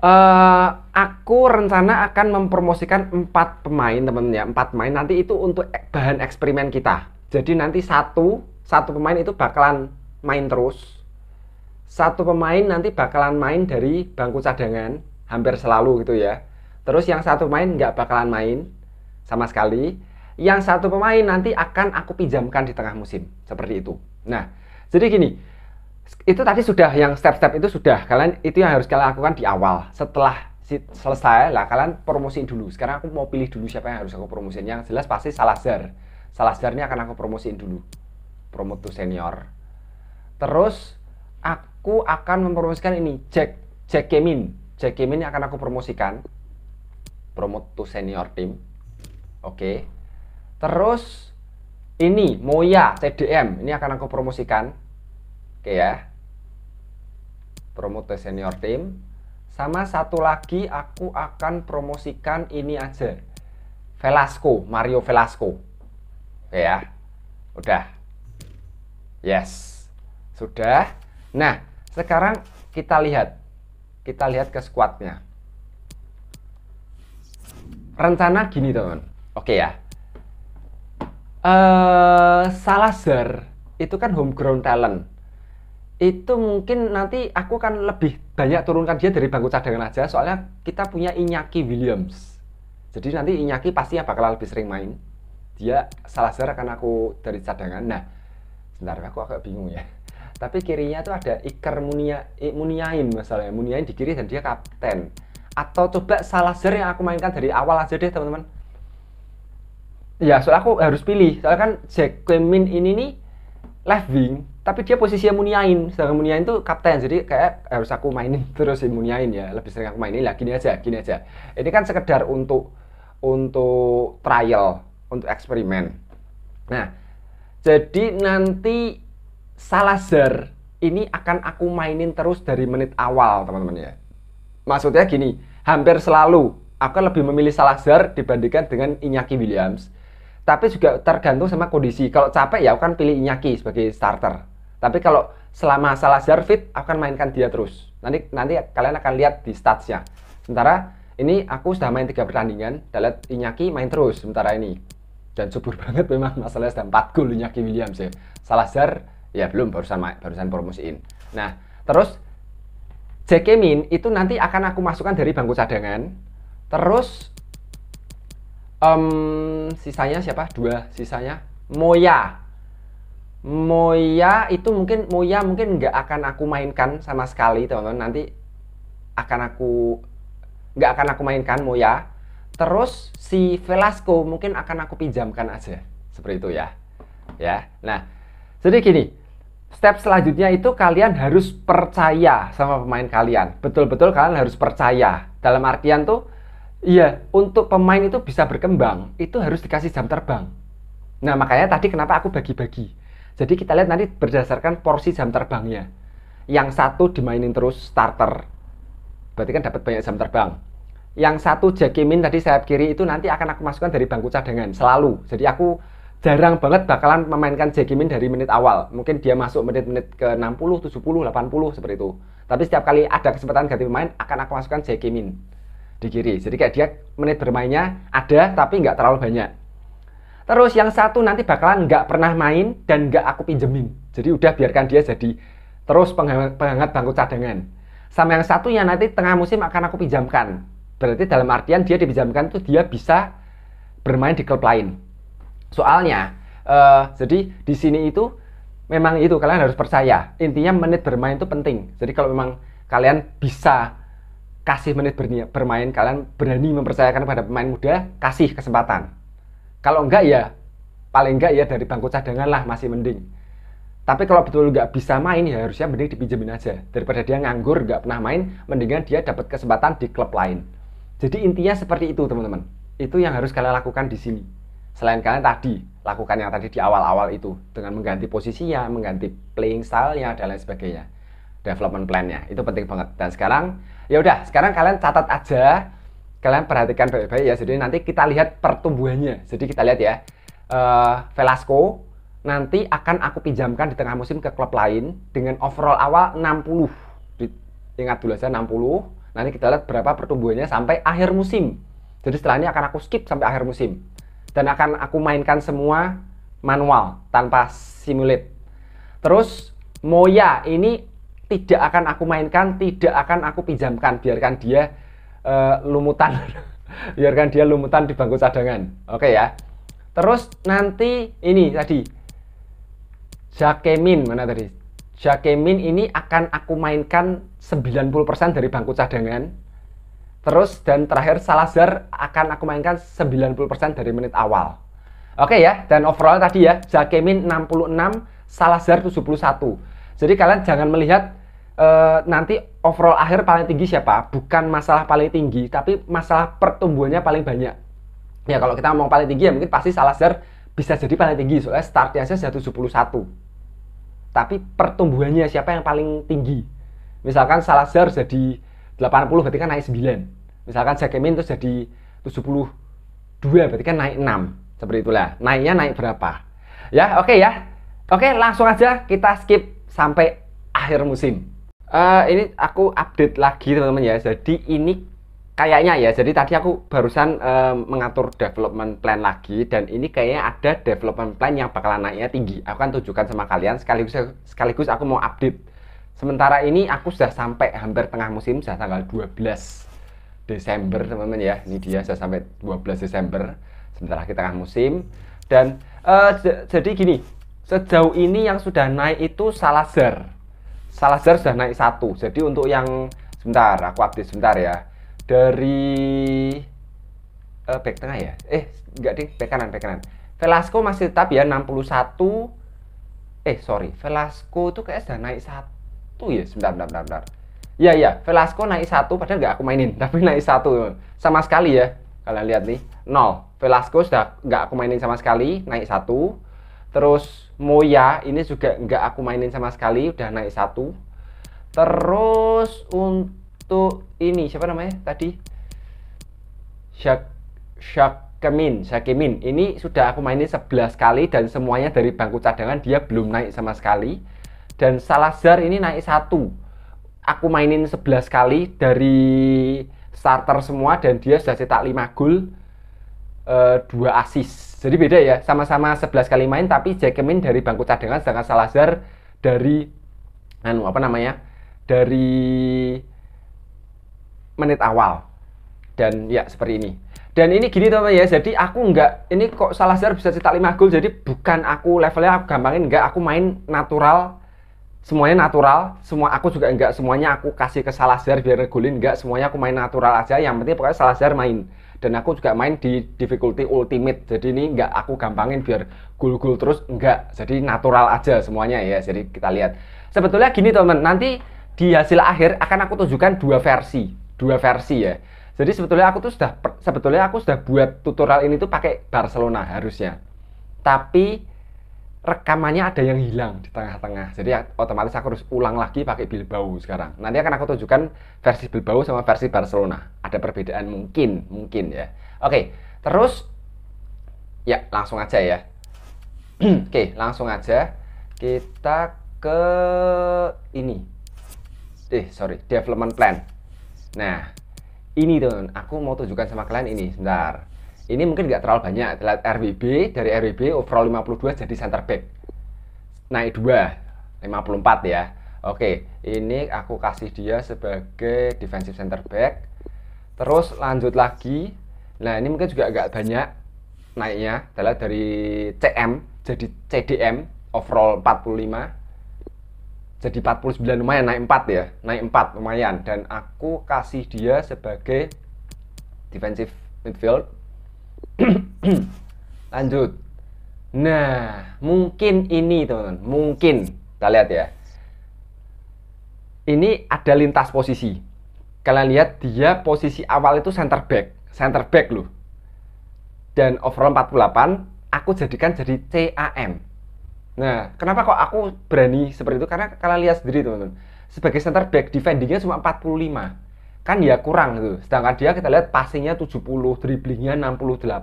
uh, aku rencana akan mempromosikan empat pemain teman-teman ya, empat pemain nanti itu untuk bahan eksperimen kita. Jadi nanti satu satu pemain itu bakalan main terus, satu pemain nanti bakalan main dari bangku cadangan hampir selalu gitu ya. Terus yang satu pemain nggak bakalan main sama sekali. Yang satu pemain nanti akan aku pinjamkan di tengah musim seperti itu. Nah, jadi gini, itu tadi sudah yang step-step itu sudah kalian itu yang harus kalian lakukan di awal setelah selesai lah kalian promosi dulu sekarang aku mau pilih dulu siapa yang harus aku promosiin yang jelas pasti Salazar Salazar ini akan aku promosiin dulu promote to senior terus aku akan mempromosikan ini Jack Jack Kemin Jack Kemin yang akan aku promosikan promote to senior team oke okay. terus ini Moya CDM ini akan aku promosikan Oke ya. Promote senior team. Sama satu lagi aku akan promosikan ini aja. Velasco, Mario Velasco. Oke ya. Udah. Yes. Sudah. Nah, sekarang kita lihat. Kita lihat ke squadnya. Rencana gini, teman. Oke ya. Eh uh, Salazar itu kan homegrown talent itu mungkin nanti aku akan lebih banyak turunkan dia dari bangku cadangan aja soalnya kita punya Inyaki Williams jadi nanti Inyaki pasti yang bakal lebih sering main dia salah Salazar akan aku dari cadangan nah sebentar aku agak bingung ya tapi kirinya tuh ada Iker Munia, eh, Muniain masalahnya Muniain di kiri dan dia kapten atau coba Salazar yang aku mainkan dari awal aja deh teman-teman ya soalnya aku harus pilih soalnya kan Jack Quemin ini nih left wing tapi dia posisinya Muniain sedangkan Muniain tuh kapten jadi kayak harus aku mainin terus si Muniain ya lebih sering aku mainin lah gini aja gini aja ini kan sekedar untuk untuk trial untuk eksperimen nah jadi nanti Salazar ini akan aku mainin terus dari menit awal teman-teman ya maksudnya gini hampir selalu aku kan lebih memilih Salazar dibandingkan dengan Inyaki Williams tapi juga tergantung sama kondisi kalau capek ya aku kan pilih Inyaki sebagai starter tapi kalau selama Salazar fit, akan mainkan dia terus. Nanti nanti kalian akan lihat di statsnya. Sementara ini aku sudah main tiga pertandingan, dan lihat Inyaki main terus sementara ini. Dan subur banget memang masalahnya sudah 4 gol Inyaki Williams ya. Salazar ya belum barusan barusan promosiin. Nah, terus JK Min itu nanti akan aku masukkan dari bangku cadangan. Terus um, sisanya siapa? Dua sisanya Moya Moya itu mungkin Moya mungkin nggak akan aku mainkan sama sekali teman-teman nanti akan aku nggak akan aku mainkan Moya terus si Velasco mungkin akan aku pinjamkan aja seperti itu ya ya nah jadi gini step selanjutnya itu kalian harus percaya sama pemain kalian betul-betul kalian harus percaya dalam artian tuh iya untuk pemain itu bisa berkembang itu harus dikasih jam terbang nah makanya tadi kenapa aku bagi-bagi jadi kita lihat nanti berdasarkan porsi jam terbangnya. Yang satu dimainin terus starter. Berarti kan dapat banyak jam terbang. Yang satu Jakimin tadi sayap kiri itu nanti akan aku masukkan dari bangku cadangan selalu. Jadi aku jarang banget bakalan memainkan Jakimin dari menit awal. Mungkin dia masuk menit-menit ke 60, 70, 80 seperti itu. Tapi setiap kali ada kesempatan ganti pemain akan aku masukkan Jakimin di kiri. Jadi kayak dia menit bermainnya ada tapi nggak terlalu banyak. Terus yang satu nanti bakalan nggak pernah main dan nggak aku pinjemin. Jadi udah biarkan dia jadi terus penghangat penghangat bangku cadangan. Sama yang satu yang nanti tengah musim akan aku pinjamkan. Berarti dalam artian dia dipinjamkan tuh dia bisa bermain di klub lain. Soalnya, uh, jadi di sini itu memang itu kalian harus percaya. Intinya menit bermain itu penting. Jadi kalau memang kalian bisa kasih menit bermain, kalian berani mempercayakan pada pemain muda, kasih kesempatan kalau enggak ya paling enggak ya dari bangku cadangan lah masih mending. Tapi kalau betul nggak bisa main ya harusnya mending dipinjemin aja daripada dia nganggur nggak pernah main, mendingan dia dapat kesempatan di klub lain. Jadi intinya seperti itu teman-teman. Itu yang harus kalian lakukan di sini. Selain kalian tadi lakukan yang tadi di awal-awal itu dengan mengganti posisinya, mengganti playing style-nya dan lain sebagainya. Development plan-nya itu penting banget. Dan sekarang ya udah, sekarang kalian catat aja kalian perhatikan baik-baik ya jadi nanti kita lihat pertumbuhannya jadi kita lihat ya uh, Velasco nanti akan aku pinjamkan di tengah musim ke klub lain dengan overall awal 60 di, ingat dulu saya 60 nanti kita lihat berapa pertumbuhannya sampai akhir musim jadi setelah ini akan aku skip sampai akhir musim dan akan aku mainkan semua manual tanpa simulate terus Moya ini tidak akan aku mainkan tidak akan aku pinjamkan biarkan dia Eh, lumutan biarkan dia lumutan di bangku cadangan oke okay ya terus nanti ini tadi Jakemin mana tadi Jakemin ini akan aku mainkan 90% dari bangku cadangan terus dan terakhir Salazar akan aku mainkan 90% dari menit awal oke okay ya dan overall tadi ya Jakemin 66 Salazar 71 jadi kalian jangan melihat Eh, nanti overall akhir paling tinggi siapa? Bukan masalah paling tinggi, tapi masalah pertumbuhannya paling banyak. Ya kalau kita ngomong paling tinggi ya mungkin pasti Salazar bisa jadi paling tinggi soalnya startnya saja 171. Tapi pertumbuhannya siapa yang paling tinggi? Misalkan Salazar jadi 80 berarti kan naik 9. Misalkan Jakemin itu jadi 72 berarti kan naik 6. Seperti itulah. Naiknya naik berapa? Ya, oke okay ya. Oke, langsung aja kita skip sampai akhir musim uh, ini aku update lagi teman-teman ya jadi ini kayaknya ya jadi tadi aku barusan uh, mengatur development plan lagi dan ini kayaknya ada development plan yang bakalan naiknya tinggi aku akan tunjukkan sama kalian sekaligus sekaligus aku mau update sementara ini aku sudah sampai hampir tengah musim sudah tanggal 12 Desember teman-teman ya ini dia sudah sampai 12 Desember Sementara lagi tengah musim dan uh, jadi gini sejauh ini yang sudah naik itu Salazar Salah Salazar sudah naik satu. Jadi untuk yang sebentar, aku update sebentar ya. Dari eh, back tengah ya. Eh, enggak deh, back kanan, back kanan. Velasco masih tetap ya 61 eh sorry Velasco itu kayak sudah naik satu ya sebentar sebentar sebentar, sebentar. Iya ya. Velasco naik satu padahal nggak aku mainin, tapi naik satu sama sekali ya. Kalian lihat nih, nol. Velasco sudah nggak aku mainin sama sekali, naik satu terus Moya ini juga nggak aku mainin sama sekali udah naik satu terus untuk ini siapa namanya tadi Shak Shakemin Shakemin ini sudah aku mainin 11 kali dan semuanya dari bangku cadangan dia belum naik sama sekali dan Salazar ini naik satu aku mainin 11 kali dari starter semua dan dia sudah cetak 5 gol Eh, dua asis. Jadi beda ya, sama-sama 11 kali main tapi Jackemin dari bangku cadangan sedangkan Salazar dari anu apa namanya? dari menit awal. Dan ya seperti ini. Dan ini gini teman teman ya, jadi aku nggak ini kok Salazar bisa cetak 5 gol jadi bukan aku levelnya aku gampangin nggak aku main natural semuanya natural semua aku juga enggak semuanya aku kasih ke Salazar biar ngegulin enggak semuanya aku main natural aja yang penting pokoknya Salazar main dan aku juga main di difficulty ultimate jadi ini nggak aku gampangin biar gul-gul terus nggak jadi natural aja semuanya ya jadi kita lihat sebetulnya gini teman nanti di hasil akhir akan aku tunjukkan dua versi dua versi ya jadi sebetulnya aku tuh sudah sebetulnya aku sudah buat tutorial ini tuh pakai Barcelona harusnya tapi rekamannya ada yang hilang di tengah-tengah. Jadi ya, otomatis aku harus ulang lagi pakai Bilbao sekarang. Nanti akan aku tunjukkan versi Bilbao sama versi Barcelona. Ada perbedaan mungkin, mungkin ya. Oke, terus ya langsung aja ya. Oke, langsung aja kita ke ini. Eh, sorry, development plan. Nah, ini teman, aku mau tunjukkan sama kalian ini. Sebentar. Ini mungkin nggak terlalu banyak. Lihat RWB, dari RWB overall 52 jadi center back. Naik 2, 54 ya. Oke, ini aku kasih dia sebagai defensive center back. Terus lanjut lagi. Nah, ini mungkin juga agak banyak naiknya. Adalah dari CM jadi CDM overall 45. Jadi 49 lumayan naik 4 ya. Naik 4 lumayan dan aku kasih dia sebagai defensive midfield Lanjut. Nah, mungkin ini teman-teman, mungkin kita lihat ya. Ini ada lintas posisi. Kalian lihat dia posisi awal itu center back, center back loh. Dan overall 48 aku jadikan jadi CAM. Nah, kenapa kok aku berani seperti itu? Karena kalian lihat sendiri teman-teman. Sebagai center back defendingnya cuma 45 kan ya kurang gitu. Sedangkan dia kita lihat passingnya 70, dribblingnya 68,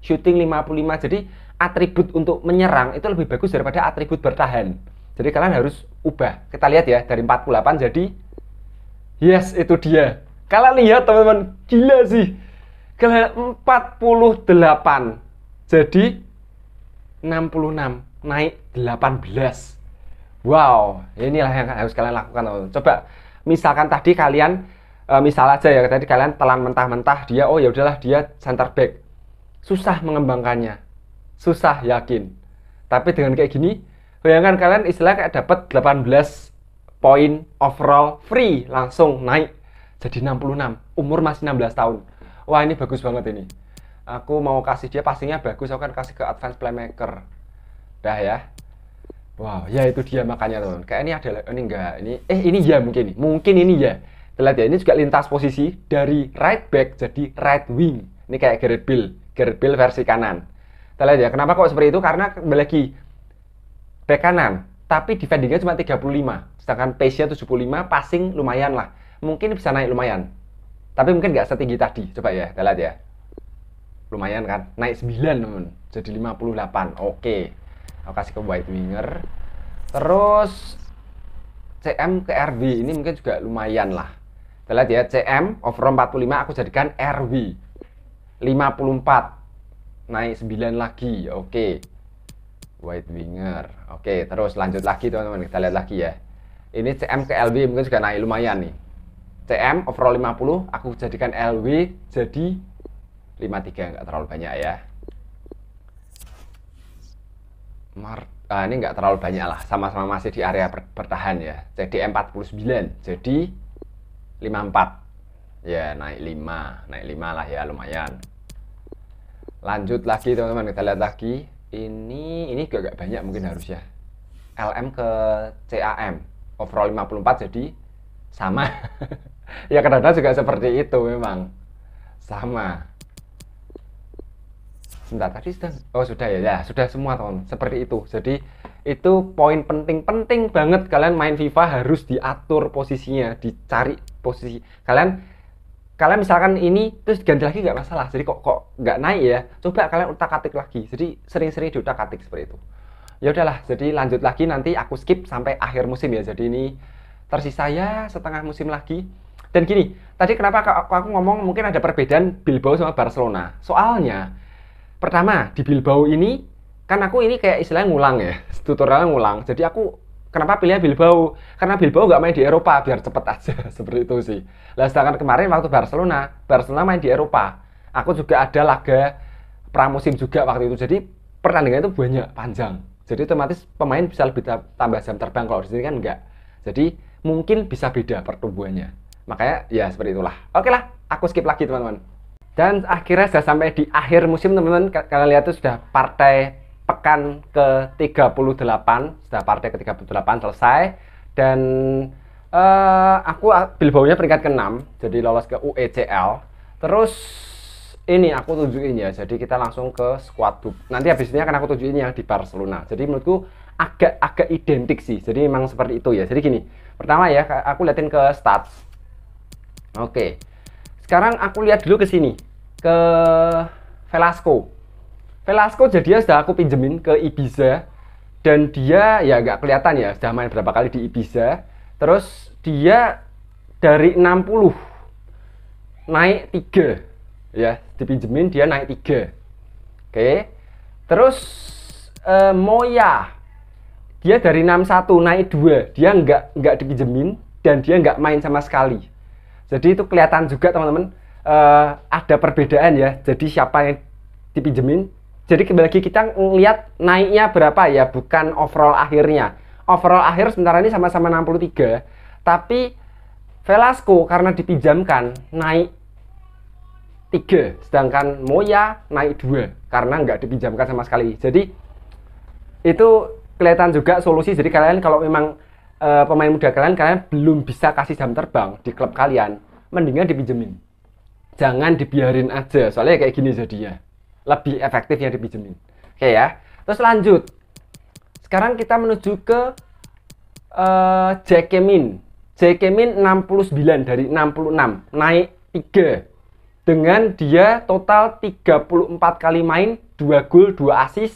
shooting 55. Jadi atribut untuk menyerang itu lebih bagus daripada atribut bertahan. Jadi kalian harus ubah. Kita lihat ya dari 48 jadi yes itu dia. Kalian lihat teman-teman gila sih. Kalian 48 jadi 66 naik 18. Wow, inilah yang harus kalian lakukan. Coba misalkan tadi kalian Eh, misal aja ya tadi kalian telan mentah-mentah dia oh ya udahlah dia center back susah mengembangkannya susah yakin tapi dengan kayak gini bayangkan kalian istilah kayak dapat 18 poin overall free langsung naik jadi 66 umur masih 16 tahun wah ini bagus banget ini aku mau kasih dia pastinya bagus aku kan kasih ke advance playmaker dah ya wow ya itu dia makanya teman kayak ini adalah ini enggak ini eh ini ya mungkin mungkin ini ya kita lihat ya, ini juga lintas posisi dari right back jadi right wing. Ini kayak Gareth Bale, Gareth Bale versi kanan. Kita lihat ya, kenapa kok seperti itu? Karena kembali lagi back kanan, tapi defendingnya cuma 35. Sedangkan pace-nya 75, passing lumayan lah. Mungkin bisa naik lumayan. Tapi mungkin nggak setinggi tadi. Coba ya, kita lihat ya. Lumayan kan? Naik 9, teman. Jadi 58. Oke. Aku kasih ke white winger. Terus CM ke RB ini mungkin juga lumayan lah. Kita lihat ya, CM over 45 aku jadikan RW. 54. Naik 9 lagi. Oke. Okay. White winger. Oke, okay, terus lanjut lagi teman-teman. Kita lihat lagi ya. Ini CM ke LW mungkin juga naik lumayan nih. CM overall 50, aku jadikan LW jadi 53 nggak terlalu banyak ya. Mar ah, ini nggak terlalu banyak lah, sama-sama masih di area bertahan ya. Jadi 49 jadi 54 ya naik 5 naik 5 lah ya lumayan lanjut lagi teman-teman kita lihat lagi ini ini juga agak banyak mungkin harusnya LM ke CAM overall 54 jadi sama ya kadang-kadang juga seperti itu memang sama sebentar tadi sudah oh sudah ya ya sudah semua teman seperti itu jadi itu poin penting penting banget kalian main FIFA harus diatur posisinya dicari posisi kalian kalian misalkan ini terus ganti lagi nggak masalah jadi kok kok nggak naik ya coba kalian utak atik lagi jadi sering-sering diutak atik seperti itu ya udahlah jadi lanjut lagi nanti aku skip sampai akhir musim ya jadi ini tersisa ya setengah musim lagi dan gini tadi kenapa aku, aku ngomong mungkin ada perbedaan Bilbao sama Barcelona soalnya pertama di Bilbao ini kan aku ini kayak istilahnya ngulang ya tutorialnya ngulang jadi aku kenapa pilihnya Bilbao? Karena Bilbao nggak main di Eropa, biar cepet aja seperti itu sih. Lah sedangkan kemarin waktu Barcelona, Barcelona main di Eropa. Aku juga ada laga pramusim juga waktu itu. Jadi pertandingan itu banyak, ya. panjang. Jadi otomatis pemain bisa lebih tambah jam terbang kalau di sini kan enggak. Jadi mungkin bisa beda pertumbuhannya. Makanya ya seperti itulah. Oke lah, aku skip lagi teman-teman. Dan akhirnya sudah sampai di akhir musim teman-teman. Kalian lihat itu sudah partai pekan ke-38 sudah partai ke-38 selesai dan uh, aku Bilbao-nya peringkat ke-6 jadi lolos ke UECL terus ini aku tunjukin ya jadi kita langsung ke squad group nanti habis ini akan aku tunjukin yang di Barcelona jadi menurutku agak agak identik sih jadi memang seperti itu ya jadi gini pertama ya aku liatin ke stats oke sekarang aku lihat dulu ke sini ke Velasco Velasco ya sudah aku pinjemin ke Ibiza dan dia ya nggak kelihatan ya sudah main berapa kali di Ibiza terus dia dari 60 naik 3 ya dipinjemin dia naik 3 oke terus uh, Moya dia dari 61 naik 2 dia nggak nggak dipinjemin dan dia nggak main sama sekali jadi itu kelihatan juga teman-teman uh, ada perbedaan ya jadi siapa yang dipinjemin jadi bagi kita ngelihat naiknya berapa ya bukan overall akhirnya overall akhir sementara ini sama-sama 63 tapi Velasco karena dipinjamkan naik 3 sedangkan Moya naik 2 karena nggak dipinjamkan sama sekali jadi itu kelihatan juga solusi jadi kalian kalau memang e, pemain muda kalian kalian belum bisa kasih jam terbang di klub kalian mendingan dipinjemin jangan dibiarin aja soalnya kayak gini jadinya lebih efektif yang dipinjemin. Oke ya. Terus lanjut. Sekarang kita menuju ke uh, eh, Jekemin. puluh 69 dari 66 naik 3 dengan dia total 34 kali main 2 gol 2 asis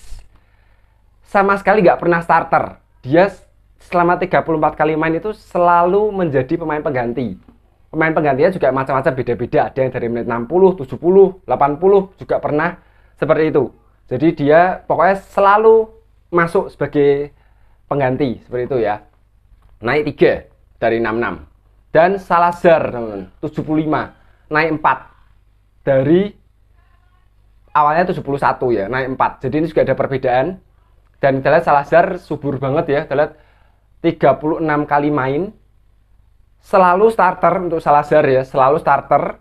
sama sekali nggak pernah starter dia selama 34 kali main itu selalu menjadi pemain pengganti pemain penggantinya juga macam-macam beda-beda ada yang dari menit 60, 70, 80 juga pernah seperti itu jadi dia pokoknya selalu masuk sebagai pengganti seperti itu ya naik 3 dari 66 dan Salazar teman-teman 75 naik 4 dari awalnya 71 ya naik 4 jadi ini juga ada perbedaan dan kita lihat Salazar subur banget ya kita lihat 36 kali main selalu starter untuk Salazar ya selalu starter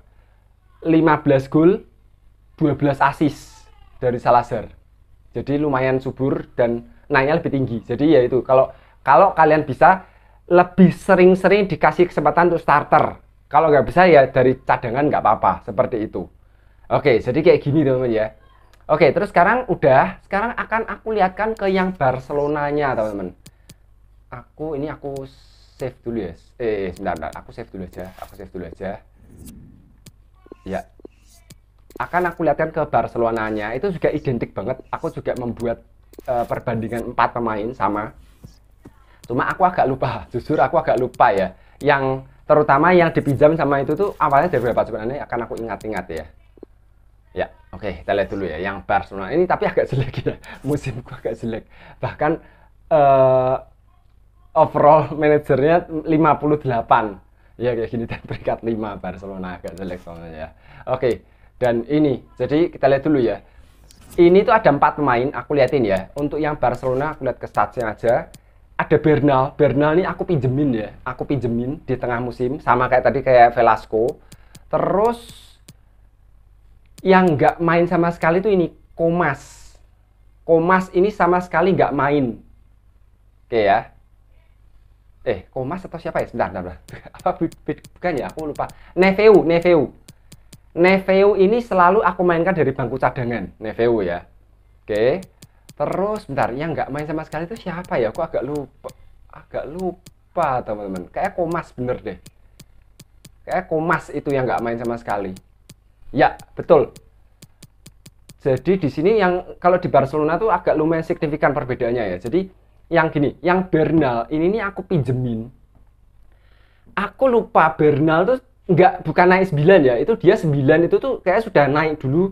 15 gol 12 assist dari Salazar. Jadi lumayan subur dan naiknya lebih tinggi. Jadi ya itu kalau kalau kalian bisa lebih sering-sering dikasih kesempatan untuk starter. Kalau nggak bisa ya dari cadangan nggak apa-apa seperti itu. Oke, jadi kayak gini teman-teman ya. Oke, terus sekarang udah. Sekarang akan aku lihatkan ke yang Barcelonanya teman-teman. Aku ini aku save dulu ya. Eh, eh sebentar, sebentar. Aku save dulu aja. Aku save dulu aja. Ya, akan aku lihatkan ke Barcelonanya itu juga identik banget. Aku juga membuat uh, perbandingan empat pemain sama. Cuma aku agak lupa, jujur aku agak lupa ya. Yang terutama yang dipinjam sama itu tuh awalnya dari berapa sebenarnya akan aku ingat-ingat ya. Ya, oke, okay, kita lihat dulu ya yang Barcelona. Ini tapi agak jelek ya. Musim gua agak jelek. Bahkan uh, overall manajernya 58. Ya kayak gini dan peringkat 5 Barcelona agak jelek soalnya ya. Oke. Okay dan ini. Jadi kita lihat dulu ya. Ini tuh ada empat pemain, aku liatin ya. Untuk yang Barcelona aku lihat ke statsnya aja. Ada Bernal, Bernal ini aku pinjemin ya. Aku pinjemin di tengah musim sama kayak tadi kayak Velasco. Terus yang nggak main sama sekali tuh ini Komas. Komas ini sama sekali nggak main. Oke ya. Eh, Komas atau siapa ya? Sebentar, sebentar. Apa bukan ya? Aku lupa. Neveu, Neveu. Neveu ini selalu aku mainkan dari bangku cadangan, Neveu ya. Oke. Terus bentar, yang nggak main sama sekali itu siapa ya? Aku agak lupa. Agak lupa, teman-teman. Kayak Komas bener deh. Kayak Komas itu yang nggak main sama sekali. Ya, betul. Jadi di sini yang kalau di Barcelona tuh agak lumayan signifikan perbedaannya ya. Jadi yang gini, yang Bernal ini nih aku pinjemin. Aku lupa Bernal tuh nggak bukan naik 9 ya itu dia 9 itu tuh kayak sudah naik dulu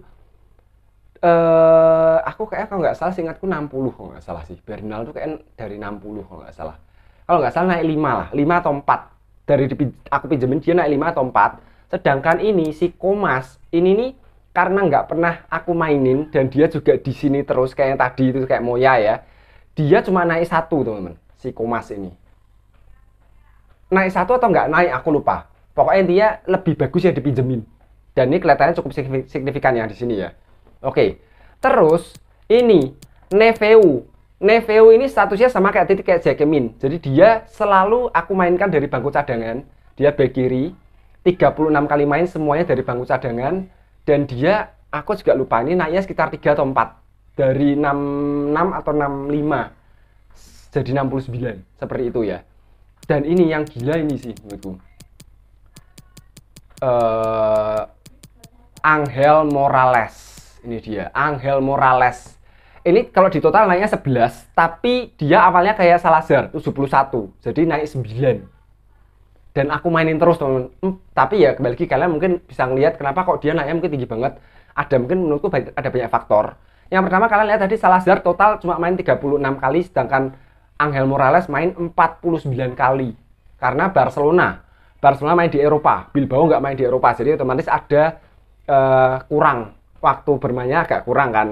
eh aku kayak kalau nggak salah seingatku 60 kalau nggak salah sih Bernal tuh kayak dari 60 kalau nggak salah kalau nggak salah naik 5 lah 5 atau 4 dari aku pinjemin dia naik 5 atau 4 sedangkan ini si Komas ini nih karena nggak pernah aku mainin dan dia juga di sini terus kayak yang tadi itu kayak Moya ya dia cuma naik satu teman-teman si Komas ini naik satu atau nggak naik aku lupa pokoknya intinya lebih bagus yang dipinjemin dan ini kelihatannya cukup signifikan ya di sini ya oke okay. terus ini Neveu Neveu ini statusnya sama kayak titik kayak Jakemin jadi dia selalu aku mainkan dari bangku cadangan dia back kiri 36 kali main semuanya dari bangku cadangan dan dia aku juga lupa ini naiknya sekitar 3 atau 4 dari 66 atau 65 jadi 69 seperti itu ya dan ini yang gila ini sih menurutku uh, eh, Angel Morales. Ini dia, Angel Morales. Ini kalau di total naiknya 11, tapi dia awalnya kayak Salazar 71. Jadi naik 9. Dan aku mainin terus, teman. Hmm, tapi ya kembali lagi kalian mungkin bisa ngeliat kenapa kok dia naiknya mungkin tinggi banget. Ada mungkin menurutku ada banyak faktor. Yang pertama kalian lihat tadi Salazar total cuma main 36 kali sedangkan Angel Morales main 49 kali karena Barcelona Barcelona main di Eropa, Bilbao nggak main di Eropa, jadi otomatis ada uh, kurang waktu bermainnya agak kurang kan.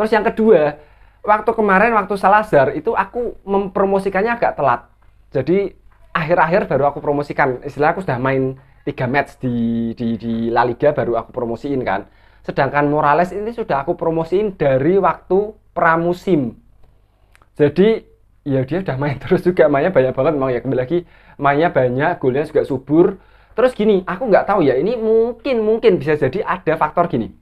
Terus yang kedua, waktu kemarin waktu Salazar itu aku mempromosikannya agak telat. Jadi akhir-akhir baru aku promosikan, istilah aku sudah main tiga match di, di di La Liga baru aku promosiin kan. Sedangkan Morales ini sudah aku promosiin dari waktu pramusim. Jadi ya dia udah main terus juga mainnya banyak banget mau ya kembali lagi mainnya banyak golnya juga subur terus gini aku nggak tahu ya ini mungkin mungkin bisa jadi ada faktor gini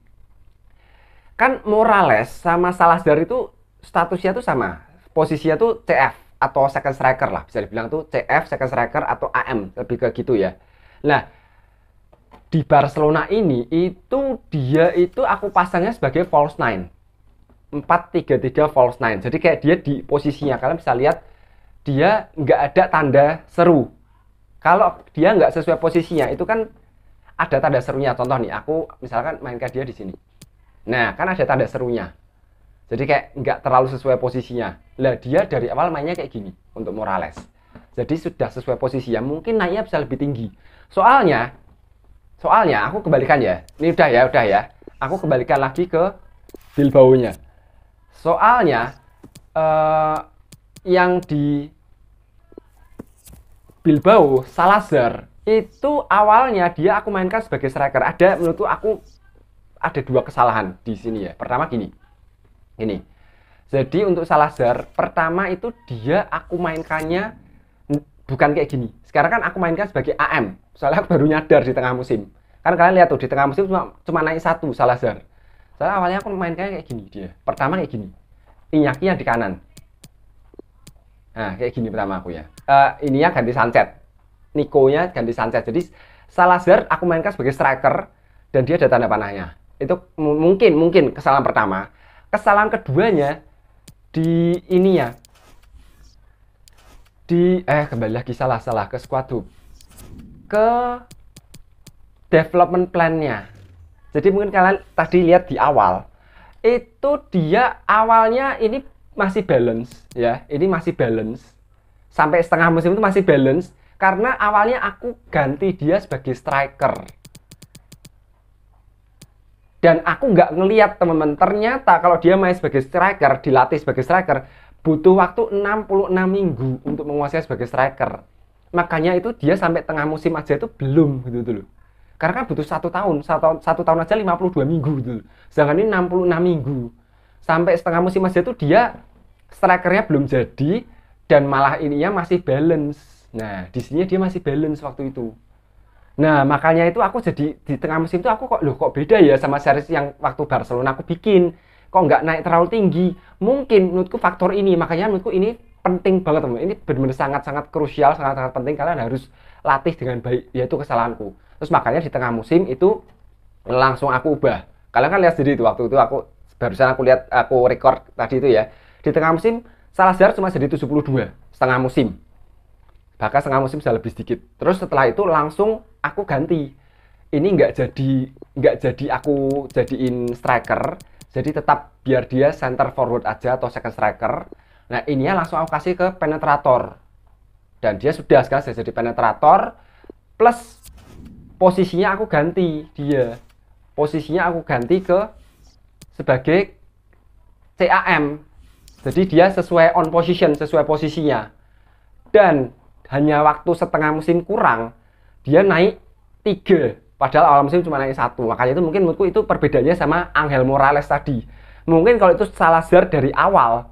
kan Morales sama Salazar itu statusnya tuh sama posisinya tuh CF atau second striker lah bisa dibilang tuh CF second striker atau AM lebih ke gitu ya nah di Barcelona ini itu dia itu aku pasangnya sebagai false nine 433 false 9 jadi kayak dia di posisinya kalian bisa lihat dia nggak ada tanda seru kalau dia nggak sesuai posisinya itu kan ada tanda serunya contoh nih aku misalkan mainkan dia di sini nah kan ada tanda serunya jadi kayak nggak terlalu sesuai posisinya lah dia dari awal mainnya kayak gini untuk Morales jadi sudah sesuai posisinya mungkin naiknya bisa lebih tinggi soalnya soalnya aku kebalikan ya ini udah ya udah ya aku kebalikan lagi ke Bilbao nya Soalnya uh, yang di Bilbao, Salazar itu awalnya dia aku mainkan sebagai striker. Ada menurutku aku ada dua kesalahan di sini ya. Pertama gini. Ini. Jadi untuk Salazar, pertama itu dia aku mainkannya bukan kayak gini. Sekarang kan aku mainkan sebagai AM. Soalnya aku baru nyadar di tengah musim. Kan kalian lihat tuh di tengah musim cuma cuma naik satu Salazar Soalnya awalnya aku main kayak gini dia. Gitu ya. Pertama kayak gini. Inyaki yang di kanan. Nah, kayak gini pertama aku ya. Uh, ininya ganti sunset. Nikonya ganti sunset. Jadi salah Salazar aku mainkan sebagai striker dan dia ada tanda panahnya. Itu mungkin mungkin kesalahan pertama. Kesalahan keduanya di ini ya. Di eh kembali lagi salah-salah ke squad hub. Ke development plan-nya jadi mungkin kalian tadi lihat di awal itu dia awalnya ini masih balance ya, ini masih balance. Sampai setengah musim itu masih balance karena awalnya aku ganti dia sebagai striker. Dan aku nggak ngeliat teman-teman, ternyata kalau dia main sebagai striker, dilatih sebagai striker, butuh waktu 66 minggu untuk menguasai sebagai striker. Makanya itu dia sampai tengah musim aja itu belum gitu dulu. Karena kan butuh satu tahun, satu, satu tahun aja 52 minggu gitu. Sedangkan ini 66 minggu. Sampai setengah musim aja itu dia strikernya belum jadi dan malah ininya masih balance. Nah, di sini dia masih balance waktu itu. Nah, makanya itu aku jadi di tengah musim itu aku kok loh kok beda ya sama series yang waktu Barcelona aku bikin. Kok nggak naik terlalu tinggi? Mungkin menurutku faktor ini, makanya menurutku ini penting banget teman. Ini benar-benar sangat-sangat krusial, sangat-sangat penting kalian harus latih dengan baik yaitu kesalahanku terus makanya di tengah musim itu langsung aku ubah kalian kan lihat sendiri itu waktu itu aku barusan aku lihat aku record tadi itu ya di tengah musim Salazar cuma jadi 72 setengah musim bahkan setengah musim sudah lebih sedikit terus setelah itu langsung aku ganti ini nggak jadi nggak jadi aku jadiin striker jadi tetap biar dia center forward aja atau second striker nah ininya langsung aku kasih ke penetrator dan dia sudah sekarang sudah jadi penetrator plus posisinya aku ganti dia posisinya aku ganti ke sebagai CAM jadi dia sesuai on position sesuai posisinya dan hanya waktu setengah musim kurang dia naik tiga padahal awal musim cuma naik satu makanya itu mungkin menurutku itu perbedaannya sama Angel Morales tadi mungkin kalau itu salah Salazar dari awal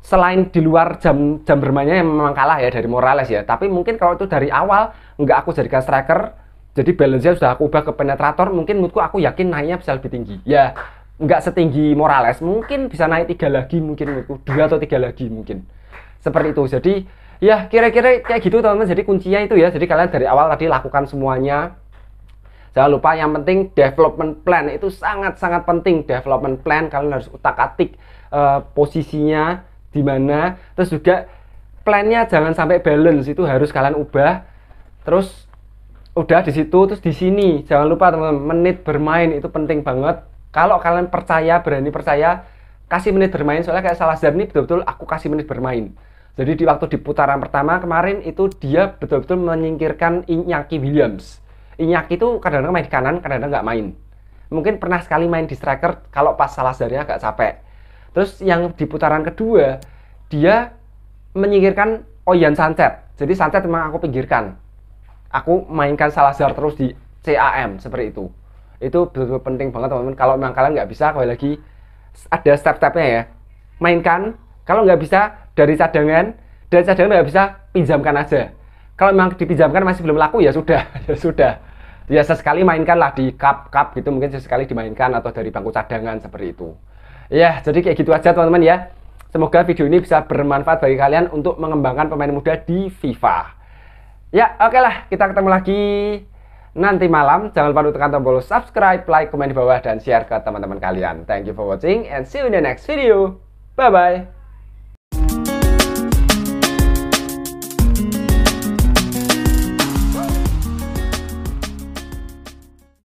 selain di luar jam jam bermainnya yang memang kalah ya dari Morales ya tapi mungkin kalau itu dari awal nggak aku jadikan striker jadi balance-nya sudah aku ubah ke penetrator mungkin moodku aku yakin naiknya bisa lebih tinggi ya nggak setinggi Morales mungkin bisa naik tiga lagi mungkin moodku dua atau tiga lagi mungkin seperti itu jadi ya kira-kira kayak gitu teman-teman jadi kuncinya itu ya jadi kalian dari awal tadi lakukan semuanya jangan lupa yang penting development plan itu sangat-sangat penting development plan kalian harus utak-atik uh, posisinya di mana terus juga plannya jangan sampai balance itu harus kalian ubah terus udah di situ terus di sini jangan lupa teman-teman menit bermain itu penting banget kalau kalian percaya berani percaya kasih menit bermain soalnya kayak salah ini betul-betul aku kasih menit bermain jadi di waktu di putaran pertama kemarin itu dia betul-betul menyingkirkan Inyaki Williams Inyaki itu kadang-kadang main di kanan kadang-kadang nggak main mungkin pernah sekali main di striker kalau pas salah dari agak capek terus yang di putaran kedua dia menyingkirkan Oyan Sanchez jadi Sanchez memang aku pinggirkan aku mainkan Salazar terus di CAM seperti itu itu betul-betul penting banget teman-teman kalau memang kalian nggak bisa kembali lagi ada step-stepnya ya mainkan kalau nggak bisa dari cadangan dari cadangan nggak bisa pinjamkan aja kalau memang dipinjamkan masih belum laku ya sudah ya sudah ya sesekali mainkanlah di cup cup gitu mungkin sesekali dimainkan atau dari bangku cadangan seperti itu ya jadi kayak gitu aja teman-teman ya semoga video ini bisa bermanfaat bagi kalian untuk mengembangkan pemain muda di FIFA Ya, oke okay lah, kita ketemu lagi nanti malam. Jangan lupa untuk tekan tombol subscribe, like, komen di bawah, dan share ke teman-teman kalian. Thank you for watching and see you in the next video. Bye-bye.